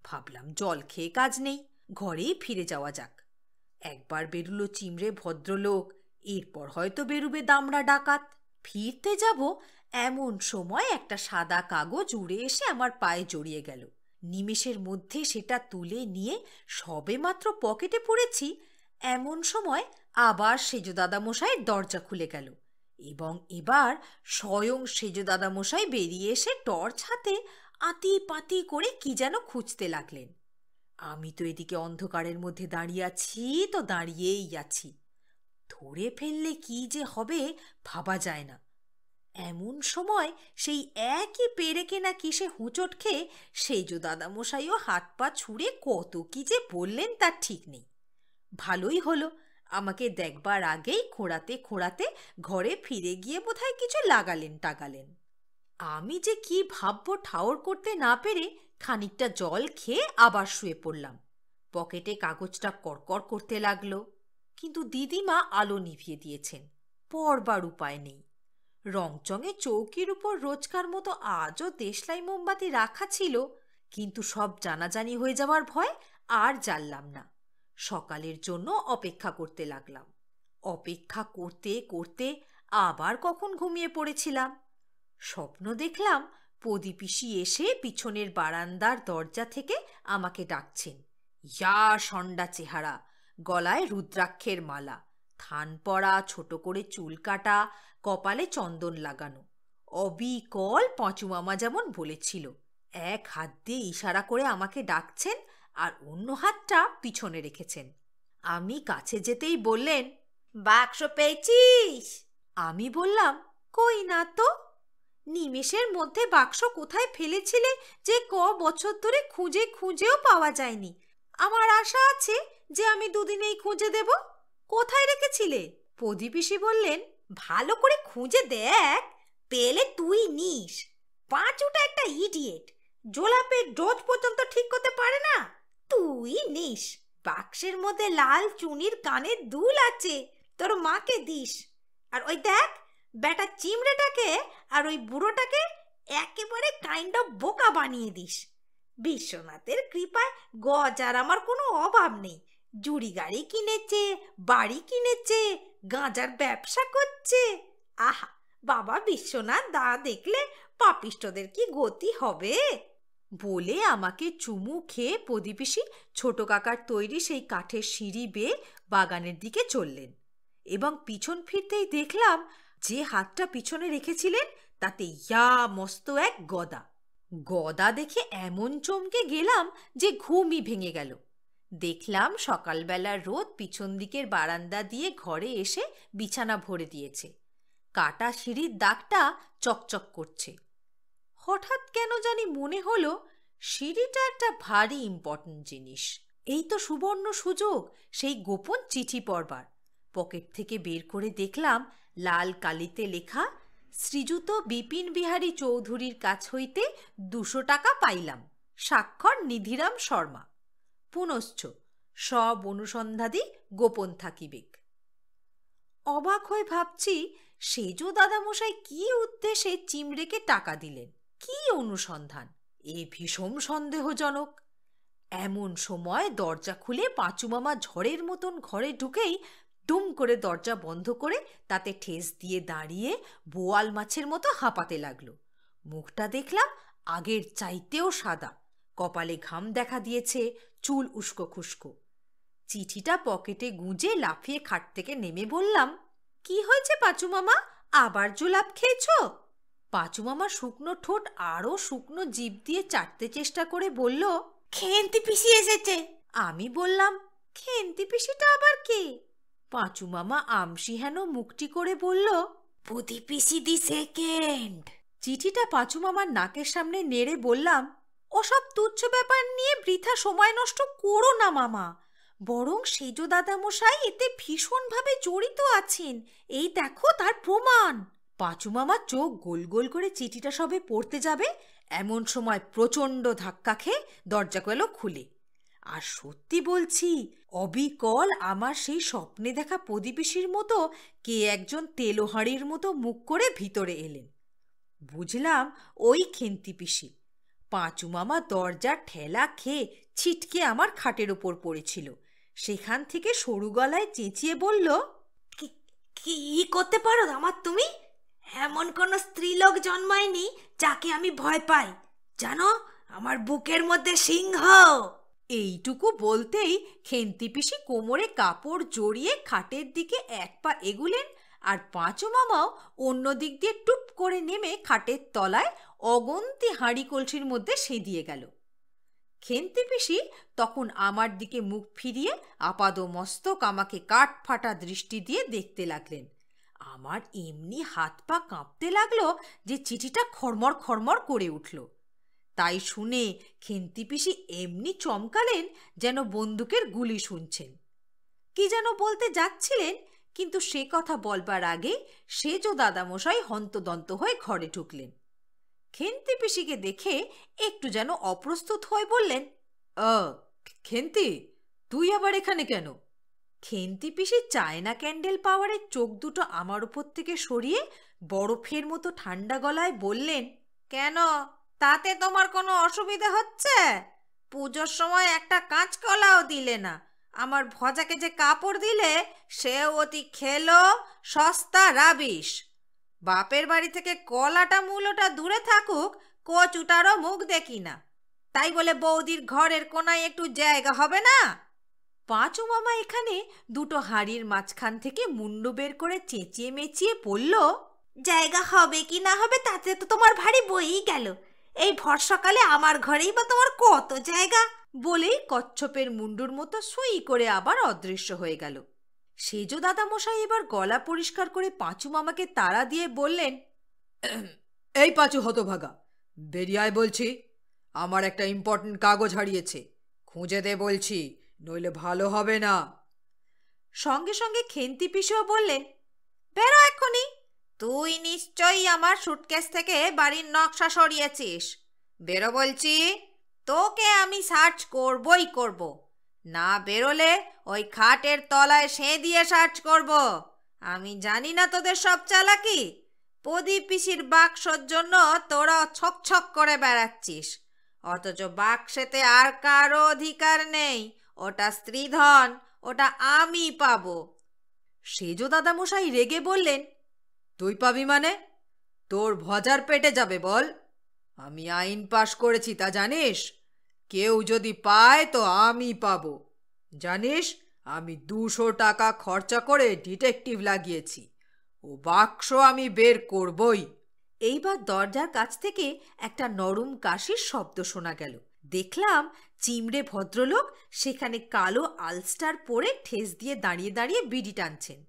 ভাবলাম জল খেয়ে কাজ নেই ঘরেই ফিরে যাওয়া যাক একবার বেরুলো চিমড়ে ভদ্রলোক এরপর হয়তো বেরুবে দামড়া ডাকাত ফিরতে যাব এমন সময় একটা সাদা কাগজ উড়ে এসে আমার পায়ে জড়িয়ে গেল নিমেষের মধ্যে সেটা তুলে নিয়ে সবে মাত্র পকেটে পড়েছি এমন সময় আবার সেজদাদামশাইয়ের দরজা খুলে গেল এবং এবার স্বয়ং দাদা মশাই বেরিয়ে এসে টর্চ হাতে আতি পাতি করে কি যেন খুঁজতে লাগলেন আমি তো এদিকে অন্ধকারের মধ্যে দাঁড়িয়ে আছি তো দাঁড়িয়েই আছি ধরে ফেললে কি যে হবে ভাবা যায় না এমন সময় সেই একই পেরেকে না কিসে হুঁচট খেয়ে সেজো দাদামশাইও হাত পা ছুঁড়ে কত কি যে বললেন তার ঠিক নেই ভালোই হলো আমাকে দেখবার আগেই খোঁড়াতে খোঁড়াতে ঘরে ফিরে গিয়ে বোধহয় কিছু লাগালেন টাগালেন আমি যে কি ভাবব ঠাওর করতে না পেরে খানিকটা জল খেয়ে আবার শুয়ে পড়লাম পকেটে কাগজটা করকর করতে লাগলো কিন্তু দিদিমা আলো নিভিয়ে দিয়েছেন পড়বার উপায় নেই রংচঙে চৌকির উপর রোজকার মতো আজও দেশলাই মোমবাতি রাখা ছিল কিন্তু সব জানাজানি হয়ে যাওয়ার ভয় আর জানলাম না সকালের জন্য অপেক্ষা করতে লাগলাম অপেক্ষা করতে করতে আবার কখন ঘুমিয়ে পড়েছিলাম স্বপ্ন দেখলাম পদিপিসি এসে পিছনের বারান্দার দরজা থেকে আমাকে ডাকছেন ইয়া সন্ডা চেহারা গলায় রুদ্রাক্ষের মালা থান পড়া ছোট করে চুল কাটা কপালে চন্দন লাগানো অবিকল পাঁচুমামা যেমন বলেছিল এক হাত দিয়ে ইশারা করে আমাকে ডাকছেন আর অন্য হাতটা পিছনে রেখেছেন আমি কাছে যেতেই বললেন বাক্স পেয়েছিস আমি বললাম কই না তো নিমেষের মধ্যে বাক্স কোথায় ফেলেছিলে যে ক বছর ধরে খুঁজে খুঁজেও পাওয়া যায়নি আমার আশা আছে যে আমি দুদিনেই খুঁজে দেব কোথায় রেখেছিলে প্রদীপিসি বললেন ভালো করে খুঁজে দেখ পেলে তুই নিস পাঁচুটা একটা ইডিয়েট জোলাপের ডোজ পর্যন্ত ঠিক করতে পারে না তুই নিস বাক্সের মধ্যে লাল চুনির কানের দুল আছে তোর মাকে দিস আর ওই দেখ বেটা চিমড়েটাকে আর ওই বুড়োটাকে একেবারে কাইন্ড অফ বোকা বানিয়ে দিস বিশ্বনাথের কৃপায় গজার আমার কোনো অভাব নেই জুড়ি গাড়ি কিনেছে বাড়ি কিনেছে গাঁজার ব্যবসা করছে আহা বাবা বিশ্বনাথ দা দেখলে পাপিষ্টদের কি গতি হবে বলে আমাকে চুমু খেয়ে প্রদীপিসি ছোট কাকার তৈরি সেই কাঠের সিঁড়ি বেয়ে বাগানের দিকে চললেন এবং পিছন ফিরতেই দেখলাম যে হাতটা পিছনে রেখেছিলেন তাতে ইয়া মস্ত এক গদা গদা দেখে এমন চমকে গেলাম যে ঘুমই ভেঙে গেল দেখলাম সকালবেলা রোদ পিছন দিকের বারান্দা দিয়ে ঘরে এসে বিছানা ভরে দিয়েছে কাটা সিঁড়ির দাগটা চকচক করছে হঠাৎ কেন জানি মনে হলো সিঁড়িটা একটা ভারী ইম্পর্টেন্ট জিনিস এই তো সুবর্ণ সুযোগ সেই গোপন চিঠি পড়বার পকেট থেকে বের করে দেখলাম লাল কালিতে লেখা শ্রীযুত বিপিন বিহারী চৌধুরীর কাছ হইতে দুশো টাকা পাইলাম স্বাক্ষর নিধিরাম শর্মা পুনশ্চ সব অনুসন্ধাদি গোপন থাকিবেক অবাক হয়ে ভাবছি সেজো দাদামশাই কি উদ্দেশ্যে চিমড়েকে টাকা দিলেন কি অনুসন্ধান এ ভীষণ সন্দেহজনক এমন সময় দরজা খুলে পাঁচু মামা ঝড়ের মতন ঘরে ঢুকেই ডুম করে দরজা বন্ধ করে তাতে ঠেস দিয়ে দাঁড়িয়ে বোয়াল মাছের মতো হাঁপাতে লাগলো মুখটা দেখলাম আগের চাইতেও সাদা কপালে ঘাম দেখা দিয়েছে চুল উস্কো খুস্কো চিঠিটা পকেটে গুঁজে লাফিয়ে খাট থেকে নেমে বললাম কি হয়েছে পাঁচু মামা আবার জোলাপ খেয়েছো পাঁচুমামা শুকনো ঠোঁট আরও শুকনো জিভ দিয়ে চাটতে চেষ্টা করে বলল খেন্তি পিসি এসেছে আমি বললাম খেন্তি পিসিটা আবার কে পাঁচুমামা আমসি হেন মুখটি করে বলল পুতি পিসি দি সেকেন্ড চিঠিটা পাঁচুমামার নাকের সামনে নেড়ে বললাম ওসব তুচ্ছ ব্যাপার নিয়ে বৃথা সময় নষ্ট করো না মামা বরং সেজ দাদামশাই এতে ভীষণভাবে জড়িত আছেন এই দেখো তার প্রমাণ পাঁচু মামা চোখ গোল গোল করে চিঠিটা সবে পড়তে যাবে এমন সময় প্রচণ্ড ধাক্কা খেয়ে দরজা গেল খুলে আর সত্যি বলছি অবিকল আমার সেই স্বপ্নে দেখা প্রদীপিসির মতো কে একজন তেলোহাড়ির মতো মুখ করে ভিতরে এলেন বুঝলাম ওই খেন্তি পিসি পাঁচু মামা দরজা ঠেলা খেয়ে ছিটকে আমার খাটের ওপর পড়েছিল সেখান থেকে সরু গলায় চেঁচিয়ে বলল কি করতে পারো আমার তুমি এমন কোনো স্ত্রীলোক জন্মায়নি যাকে আমি ভয় পাই জানো আমার বুকের মধ্যে সিংহ এইটুকু বলতেই খেন্তি পিসি কোমরে কাপড় জড়িয়ে খাটের দিকে এক পা এগুলেন আর পাঁচু মামাও অন্য দিক দিয়ে টুপ করে নেমে খাটের তলায় অগন্তি হাঁড়ি কলসির মধ্যে সেঁদিয়ে গেল খেন্তি পিসি তখন আমার দিকে মুখ ফিরিয়ে আপাদ মস্তক আমাকে কাঠ ফাটা দৃষ্টি দিয়ে দেখতে লাগলেন আমার এমনি হাত পা কাঁপতে লাগলো যে চিঠিটা খড়মড় খড়মড় করে উঠল তাই শুনে খেন্তি পিসি এমনি চমকালেন যেন বন্দুকের গুলি শুনছেন কি যেন বলতে যাচ্ছিলেন কিন্তু সে কথা বলবার আগে যে দাদামশাই হন্তদন্ত হয়ে ঘরে ঢুকলেন খেন্তি পিসিকে দেখে একটু যেন অপ্রস্তুত হয়ে বললেন অ খেন্তি তুই আবার এখানে কেন খেন্তি পিসি চায়না ক্যান্ডেল পাওয়ারের চোখ দুটো আমার উপর থেকে সরিয়ে বরফের মতো ঠান্ডা গলায় বললেন কেন তাতে তোমার কোনো অসুবিধা হচ্ছে পুজোর সময় একটা কাঁচকলাও দিলে না আমার ভজাকে যে কাপড় দিলে সেও অতি খেলো সস্তা রাবিশ বাপের বাড়ি থেকে কলাটা মূলটা দূরে থাকুক কচুটারও মুখ দেখি না তাই বলে বৌদির ঘরের কোনায় একটু জায়গা হবে না পাঁচু মামা এখানে দুটো হাড়ির মাঝখান থেকে মুন্ডু বের করে চেঁচিয়ে মেচিয়ে পড়ল জায়গা হবে কি না হবে তাতে তো তোমার ভারী বইই গেল এই ভর সকালে আমার ঘরেই বা তোমার কত জায়গা বলেই কচ্ছপের মুন্ডুর মতো সুই করে আবার অদৃশ্য হয়ে গেল সেজ দাদামশাই এবার গলা পরিষ্কার করে পাঁচু মামাকে তাড়া দিয়ে বললেন এই পাঁচু হতভাগা বেরিয়ায় বলছি আমার একটা ইম্পর্টেন্ট কাগজ হারিয়েছে খুঁজে দে বলছি নইলে ভালো হবে না সঙ্গে সঙ্গে খেন্তি পিসেও বললেন বেরো এক্ষুনি তুই নিশ্চয়ই আমার সুটকেস থেকে বাড়ির নকশা সরিয়েছিস বেরো বলছি তোকে আমি সার্চ করবই করব না বেরোলে ওই খাটের তলায় সে দিয়ে সার্চ করব আমি জানি না তোদের সব চালাকি প্রদীপ পিসির বাক্সর জন্য তোরা ছকছক করে বেড়াচ্ছিস অথচ বাক্সেতে আর কারো অধিকার নেই ওটা স্ত্রীধন ওটা আমি পাব সেজো দাদামশাই রেগে বললেন তুই পাবি মানে তোর ভজার পেটে যাবে বল আমি আইন পাশ করেছি তা জানিস কেউ যদি পায় তো আমি পাব জানিস আমি দুশো টাকা খরচা করে ডিটেকটিভ লাগিয়েছি ও বাক্স আমি বের করবই এইবার দরজার কাছ থেকে একটা নরম কাশির শব্দ শোনা গেল দেখলাম চিমড়ে ভদ্রলোক সেখানে কালো আলস্টার পরে ঠেস দিয়ে দাঁড়িয়ে দাঁড়িয়ে বিড়ি টানছেন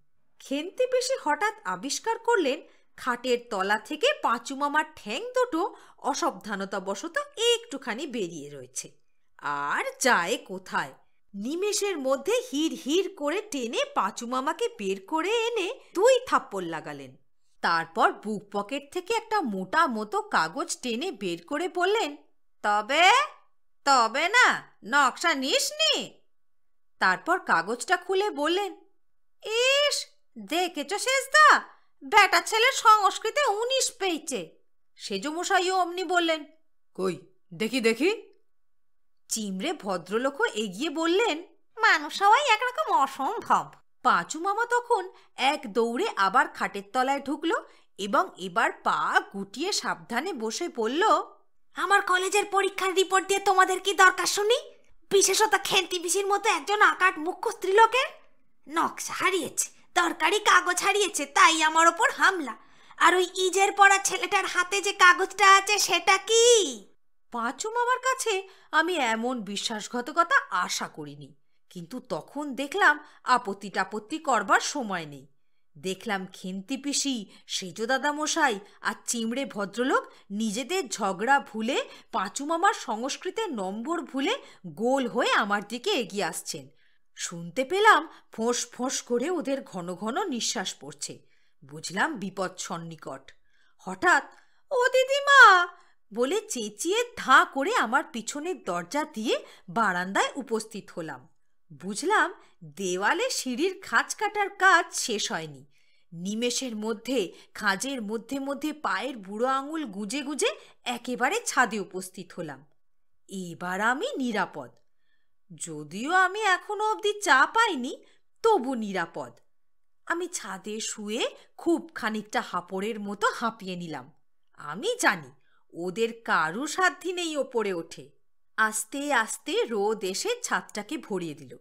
খেনতে পেশি হঠাৎ আবিষ্কার করলেন খাটের তলা থেকে পাঁচুমামার ঠ্যাং দুটো অসাবধানতাবশত একটুখানি বেরিয়ে রয়েছে আর যায় কোথায় নিমেষের মধ্যে হির হির করে টেনে পাঁচুমামাকে বের করে এনে দুই থাপ্পড় লাগালেন তারপর বুক পকেট থেকে একটা মোটা মতো কাগজ টেনে বের করে বললেন তবে তবে না নকশা নিস নি তারপর কাগজটা খুলে বললেন ইস দেখেছ শেষদা বেটা ছেলে সংস্কৃতে উনিশ পেয়েছে সেজমশাইও অমনি বললেন কই দেখি দেখি চিমড়ে ভদ্রলোক এগিয়ে বললেন মানুষ হওয়াই একরকম অসম্ভব পাঁচু মামা তখন এক দৌড়ে আবার খাটের তলায় ঢুকলো এবং এবার পা গুটিয়ে সাবধানে বসে পড়ল আমার কলেজের পরীক্ষার রিপোর্ট দিয়ে তোমাদের কি দরকার শুনি বিশেষত খেন্তি বিশির মতো একজন আকাট মুখ্য স্ত্রীলোকের নকশা হারিয়েছে দরকারি কাগজ হারিয়েছে তাই আমার ওপর হামলা আর ওই ইজের পড়া ছেলেটার হাতে যে কাগজটা আছে সেটা কি পাঁচু মামার কাছে আমি এমন বিশ্বাসঘাতকতা আশা করিনি কিন্তু তখন দেখলাম আপত্তি টাপত্তি করবার সময় নেই দেখলাম খেন্তি পিসি মশাই আর চিমড়ে ভদ্রলোক নিজেদের ঝগড়া ভুলে পাঁচু মামার সংস্কৃতের নম্বর ভুলে গোল হয়ে আমার দিকে এগিয়ে আসছেন শুনতে পেলাম ফোঁস ফোঁস করে ওদের ঘন ঘন নিঃশ্বাস পড়ছে বুঝলাম বিপদ সন্নিকট হঠাৎ ও দিদিমা বলে চেঁচিয়ে ধা করে আমার পিছনের দরজা দিয়ে বারান্দায় উপস্থিত হলাম বুঝলাম দেওয়ালে সিঁড়ির খাঁজ কাটার কাজ শেষ হয়নি নিমেষের মধ্যে খাঁজের মধ্যে মধ্যে পায়ের বুড়ো আঙুল গুজে গুজে একেবারে ছাদে উপস্থিত হলাম এবার আমি নিরাপদ যদিও আমি এখনো অবধি চা পাইনি তবু নিরাপদ আমি ছাদে শুয়ে খুব খানিকটা হাঁপড়ের মতো হাঁপিয়ে নিলাম আমি জানি ওদের কারু সাধ্যি নেই ওপরে ওঠে আস্তে আস্তে রোদ এসে ছাদটাকে ভরিয়ে দিল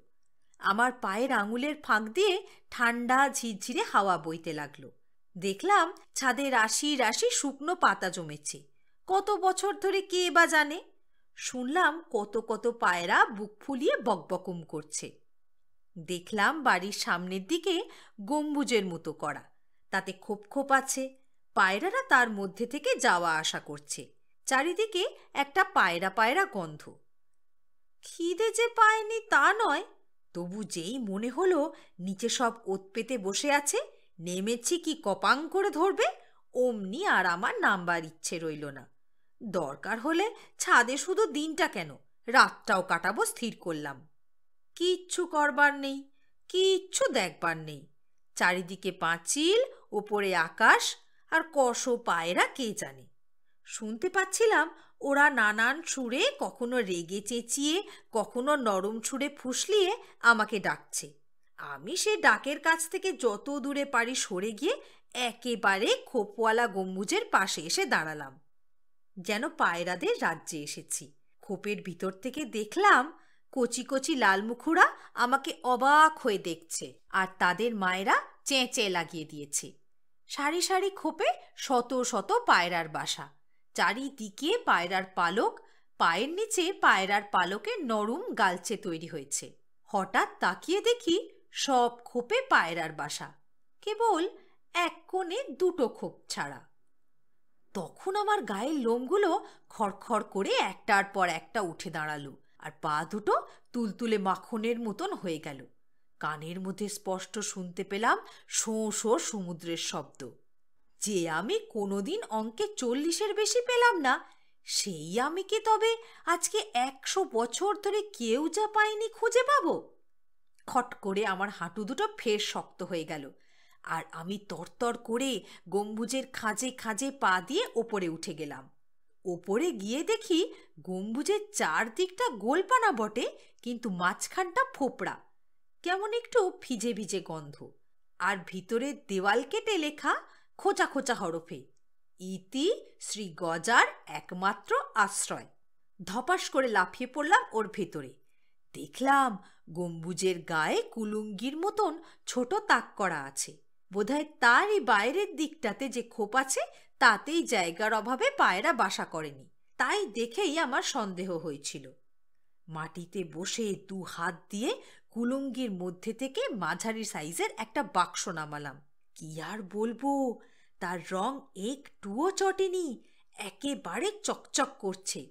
আমার পায়ের আঙুলের ফাঁক দিয়ে ঠান্ডা ঝিরঝিরে হাওয়া বইতে লাগলো দেখলাম ছাদে রাশি রাশি শুকনো পাতা জমেছে কত বছর ধরে কে বা জানে শুনলাম কত কত পায়রা বুক ফুলিয়ে বকবকুম করছে দেখলাম বাড়ির সামনের দিকে গম্বুজের মতো করা তাতে খোপ খোপ আছে পায়রারা তার মধ্যে থেকে যাওয়া আসা করছে চারিদিকে একটা পায়রা পায়রা গন্ধ খিদে যে পায়নি তা নয় তবু যেই মনে হলো নিচে সব ওত পেতে বসে আছে নেমেছি কি কপাং করে ধরবে অমনি আর আমার নাম্বার ইচ্ছে রইল না দরকার হলে ছাদে শুধু দিনটা কেন রাতটাও কাটাবো স্থির করলাম কিচ্ছু করবার নেই কিচ্ছু দেখবার নেই চারিদিকে পাঁচিল ওপরে আকাশ আর কষ পায়রা কে জানে শুনতে পাচ্ছিলাম ওরা নানান সুরে কখনো রেগে চেঁচিয়ে কখনো নরম সুরে ফুসলিয়ে আমাকে ডাকছে আমি সে ডাকের কাছ থেকে যত দূরে পারি সরে গিয়ে একেবারে খোপওয়ালা গম্বুজের পাশে এসে দাঁড়ালাম যেন পায়রাদের রাজ্যে এসেছি খোপের ভিতর থেকে দেখলাম কচি কচি লালমুখুরা আমাকে অবাক হয়ে দেখছে আর তাদের মায়েরা চেঁচে লাগিয়ে দিয়েছে সারি সারি খোপে শত শত পায়রার বাসা চারিদিকে পায়রার পালক পায়ের নিচে পায়রার পালকের নরম গালচে তৈরি হয়েছে হঠাৎ তাকিয়ে দেখি সব খোপে পায়রার বাসা কেবল এক কোণে দুটো খোপ ছাড়া তখন আমার গায়ের লোমগুলো খড়খড় করে একটার পর একটা উঠে দাঁড়ালো আর পা দুটো তুলতুলে মাখনের মতন হয়ে গেল কানের মধ্যে স্পষ্ট শুনতে পেলাম শোঁ শোঁ সমুদ্রের শব্দ যে আমি কোনোদিন অঙ্কে চল্লিশের বেশি পেলাম না সেই আমি কি তবে আজকে একশো বছর ধরে কেউ যা পায়নি খুঁজে পাবো খট করে আমার হাঁটু দুটো ফের শক্ত হয়ে গেল আর আমি তরতর করে গম্বুজের খাঁজে খাঁজে পা দিয়ে ওপরে উঠে গেলাম ওপরে গিয়ে দেখি গম্বুজের চারদিকটা গোলপানা বটে কিন্তু মাঝখানটা ফোপড়া কেমন একটু ভিজে ভিজে গন্ধ আর ভিতরে দেওয়াল কেটে লেখা খোঁচা খোঁচা হরফে ইতি শ্রী গজার একমাত্র আশ্রয় ধপাস করে লাফিয়ে পড়লাম ওর ভেতরে দেখলাম গম্বুজের গায়ে কুলুঙ্গির মতন ছোট তাক করা আছে বোধহয় তারই বাইরের দিকটাতে যে খোপ আছে তাতেই জায়গার অভাবে পায়রা বাসা করেনি তাই দেখেই আমার সন্দেহ হয়েছিল মাটিতে বসে দু হাত দিয়ে কুলুঙ্গির মধ্যে থেকে মাঝারি সাইজের একটা বাক্স নামালাম কি আর বলবো তার রং একটুও চটেনি একেবারে চকচক করছে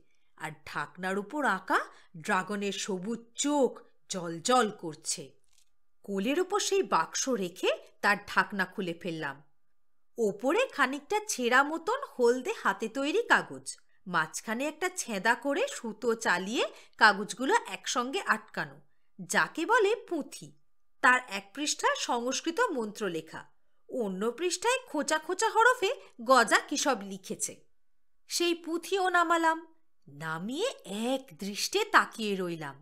আর ঢাকনার উপর আঁকা ড্রাগনের সবুজ চোখ জলজল করছে কোলের ওপর সেই বাক্স রেখে তার ঢাকনা খুলে ফেললাম ওপরে খানিকটা ছেঁড়া মতন হলদে হাতে তৈরি কাগজ মাঝখানে একটা ছেঁদা করে সুতো চালিয়ে কাগজগুলো একসঙ্গে আটকানো যাকে বলে পুঁথি তার এক পৃষ্ঠা সংস্কৃত মন্ত্র লেখা অন্য পৃষ্ঠায় খোঁচা খোঁচা হরফে গজা কিসব লিখেছে সেই পুঁথিও নামালাম নামিয়ে এক দৃষ্টে তাকিয়ে রইলাম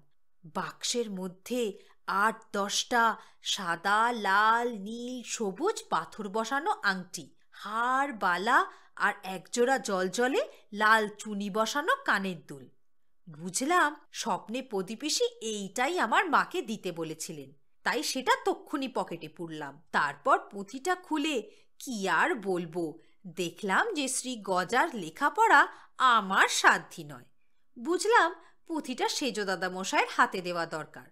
বাক্সের মধ্যে আট দশটা সাদা লাল নীল সবুজ পাথর বসানো আংটি হাড় বালা আর একজোড়া জলজলে লাল চুনি বসানো কানের দুল বুঝলাম স্বপ্নে প্রদীপিসি এইটাই আমার মাকে দিতে বলেছিলেন তাই সেটা তক্ষুনি পকেটে পুরলাম তারপর পুঁথিটা খুলে কি আর বলবো দেখলাম যে শ্রী গজার লেখাপড়া আমার সাধ্যি নয় বুঝলাম পুঁথিটা সেজ মশাইয়ের হাতে দেওয়া দরকার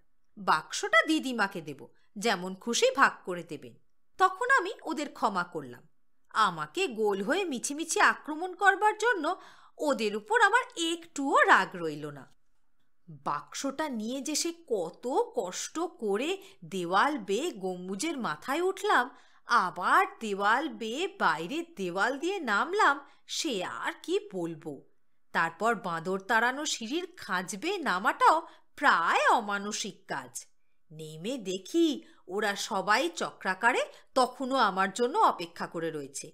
বাক্সটা দিদিমাকে দেব যেমন খুশি ভাগ করে দেবেন তখন আমি ওদের ক্ষমা করলাম আমাকে গোল হয়ে মিছিমিছি আক্রমণ করবার জন্য ওদের উপর আমার একটুও রাগ রইল না বাক্সটা নিয়ে যে সে কত কষ্ট করে দেওয়াল বেয়ে গম্বুজের মাথায় উঠলাম আবার দেওয়াল বেয়ে বাইরের দেওয়াল দিয়ে নামলাম সে আর কি বলবো তারপর বাঁদর তাড়ানো সিঁড়ির খাঁজবে নামাটাও প্রায় অমানসিক কাজ নেমে দেখি ওরা সবাই চক্রাকারে তখনও আমার জন্য অপেক্ষা করে রয়েছে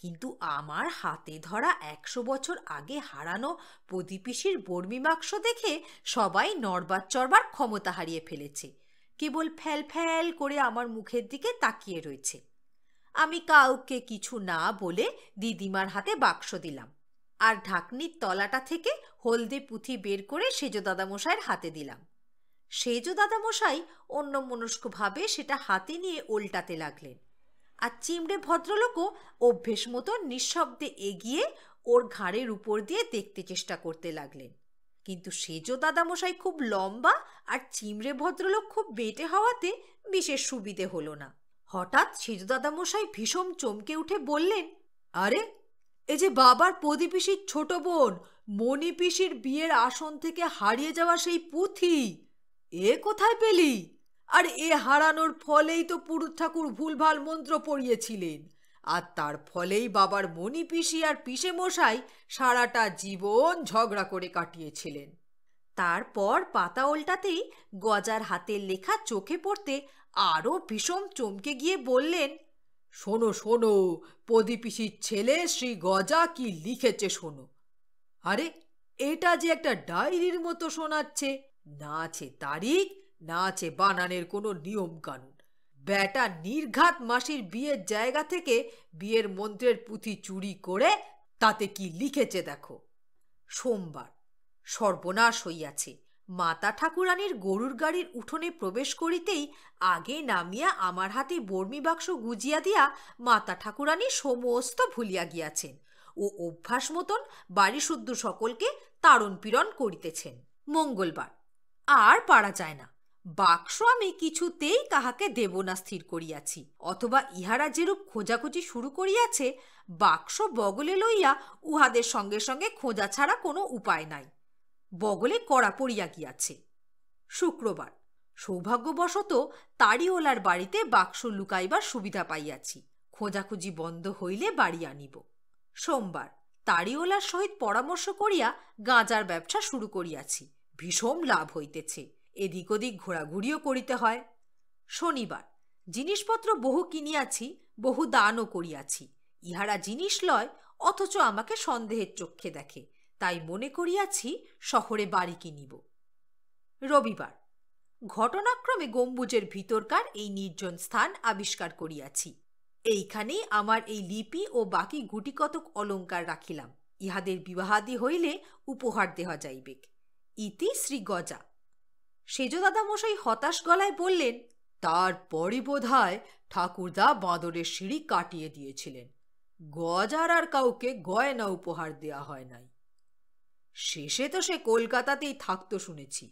কিন্তু আমার হাতে ধরা একশো বছর আগে হারানো প্রদীপিসির বর্মি মাক্স দেখে সবাই নরবার চড়বার ক্ষমতা হারিয়ে ফেলেছে কেবল ফ্যাল ফ্যাল করে আমার মুখের দিকে তাকিয়ে রয়েছে আমি কাউকে কিছু না বলে দিদিমার হাতে বাক্স দিলাম আর ঢাকনির তলাটা থেকে হলদে পুঁথি বের করে সেজ দাদামশাইয়ের হাতে দিলাম সেজ দাদামশাই অন্যমনস্কভাবে সেটা হাতে নিয়ে ওল্টাতে লাগলেন আর চিমড়ে ভদ্রলোকও অভ্যেস মতো নিঃশব্দে এগিয়ে ওর ঘাড়ের উপর দিয়ে দেখতে চেষ্টা করতে লাগলেন কিন্তু সেজো দাদামশাই খুব লম্বা আর চিমড়ে ভদ্রলোক খুব বেটে হওয়াতে বিশেষ সুবিধে হলো না হঠাৎ সেজো দাদামশাই ভীষণ চমকে উঠে বললেন আরে এ যে বাবার প্রদীপিসির ছোট বোন মণিপিসির বিয়ের আসন থেকে হারিয়ে যাওয়া সেই পুঁথি এ কোথায় পেলি আর এ হারানোর ফলেই তো পুরুত ঠাকুর ভুলভাল মন্ত্র পড়িয়েছিলেন আর তার ফলেই বাবার মণি পিসি আর পিসে মশাই সারাটা জীবন ঝগড়া করে কাটিয়েছিলেন তারপর পাতা উল্টাতেই গজার হাতের লেখা চোখে পড়তে আরও ভীষণ চমকে গিয়ে বললেন শোনো শোনো প্রদীপিসির ছেলে শ্রী গজা কি লিখেছে শোনো আরে এটা যে একটা ডায়েরির মতো শোনাচ্ছে না আছে তারিখ না আছে বানানের কোনো নিয়মকানুন ব্যাটা নির্ঘাত মাসির বিয়ের জায়গা থেকে বিয়ের মন্ত্রের পুঁথি চুরি করে তাতে কি লিখেছে দেখো সোমবার সর্বনাশ হইয়াছে মাতা ঠাকুরানির গরুর গাড়ির উঠোনে প্রবেশ করিতেই আগে নামিয়া আমার হাতে বর্মি বাক্স গুজিয়া দিয়া মাতা ঠাকুরানী সমস্ত ভুলিয়া গিয়াছেন ও অভ্যাস মতন বাড়ি শুদ্ধ সকলকে তারণ পীড়ন করিতেছেন মঙ্গলবার আর পারা যায় না বাক্স আমি কিছুতেই কাহাকে দেব না স্থির করিয়াছি অথবা ইহারা যেরূপ খোঁজাখুঁজি শুরু করিয়াছে বাক্স বগলে লইয়া উহাদের সঙ্গে সঙ্গে খোঁজা ছাড়া কোনো উপায় নাই বগলে কড়া পড়িয়া গিয়াছে শুক্রবার সৌভাগ্যবশত তারিওলার বাড়িতে বাক্স লুকাইবার সুবিধা পাইয়াছি খোঁজাখুঁজি বন্ধ হইলে বাড়ি আনিব সোমবার তারিওলার সহিত পরামর্শ করিয়া গাঁজার ব্যবসা শুরু করিয়াছি ভীষণ লাভ হইতেছে এদিক ওদিক ঘোরাঘুরিও করিতে হয় শনিবার জিনিসপত্র বহু কিনিয়াছি বহু দানও করিয়াছি ইহারা জিনিস লয় অথচ আমাকে সন্দেহের চক্ষে দেখে তাই মনে করিয়াছি শহরে বাড়ি কিনিব রবিবার ঘটনাক্রমে গম্বুজের ভিতরকার এই নির্জন স্থান আবিষ্কার করিয়াছি এইখানেই আমার এই লিপি ও বাকি গুটিকতক অলঙ্কার রাখিলাম ইহাদের বিবাহাদি হইলে উপহার দেওয়া যাইবেক ইতি শ্রী গজা সেজদাদামশাই হতাশ গলায় বললেন তারপরই বোধ ঠাকুরদা বাঁদরের সিঁড়ি কাটিয়ে দিয়েছিলেন গজার আর কাউকে গয়না উপহার দেয়া হয় নাই শেষে তো সে কলকাতাতেই থাকতো শুনেছি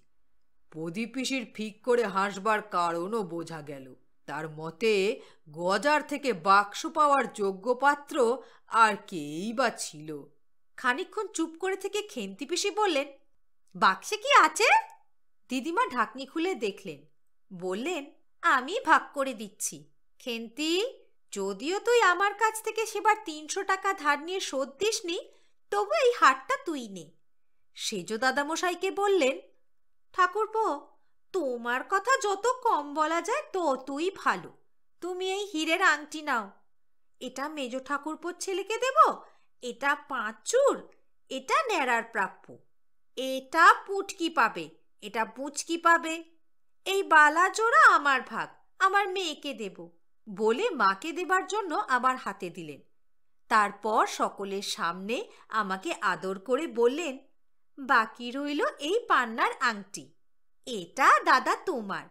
প্রদীপিসির ফিক করে হাসবার কারণও বোঝা গেল তার মতে গজার থেকে বাক্স পাওয়ার যোগ্য পাত্র আর কেই বা ছিল খানিক্ষণ চুপ করে থেকে খেন্তি পিসি বললেন বাক্সে কি আছে দিদিমা ঢাকনি খুলে দেখলেন বললেন আমি ভাগ করে দিচ্ছি খেন্তি যদিও তুই আমার কাছ থেকে সেবার তিনশো টাকা ধার নিয়ে শোধ দিসনি তবু এই হাটটা তুই নে সেজ দাদামশাইকে বললেন ঠাকুরপো তোমার কথা যত কম বলা যায় ততই ভালো তুমি এই হীরের আংটি নাও এটা মেজ ঠাকুরপোর ছেলেকে দেব এটা পাঁচুর এটা ন্যাড়ার প্রাপ্য এটা পুটকি পাবে এটা পুচকি পাবে এই বালা জোড়া আমার ভাগ আমার মেয়েকে দেব বলে মাকে দেবার জন্য আমার হাতে দিলেন তারপর সকলের সামনে আমাকে আদর করে বললেন বাকি রইল এই পান্নার আংটি এটা দাদা তোমার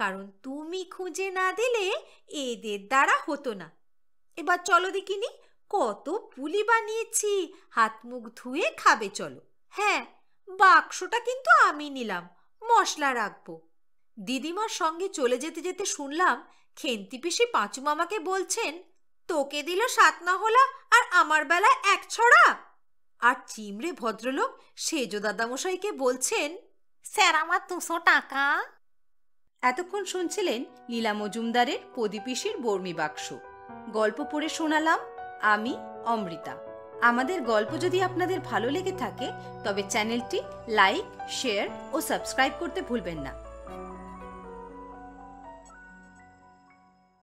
কারণ তুমি খুঁজে না দিলে এদের দ্বারা হতো না এবার চলো দেখিনি কত পুলি বানিয়েছি হাত মুখ ধুয়ে খাবে চলো হ্যাঁ বাক্সটা কিন্তু আমি নিলাম মশলা রাখবো দিদিমার সঙ্গে চলে যেতে যেতে শুনলাম খেন্তি পিসি পাঁচু মামাকে বলছেন তোকে দিল সাত হলা আর আমার বেলায় এক ছড়া আর চিমড়ে ভদ্রলোক সেজ দাদামশাইকে বলছেন স্যার আমার দুশো টাকা এতক্ষণ শুনছিলেন লীলা মজুমদারের পদিপিসির বর্মি বাক্স গল্প পড়ে শোনালাম আমি অমৃতা আমাদের গল্প যদি আপনাদের ভালো লেগে থাকে তবে চ্যানেলটি লাইক শেয়ার ও সাবস্ক্রাইব করতে ভুলবেন না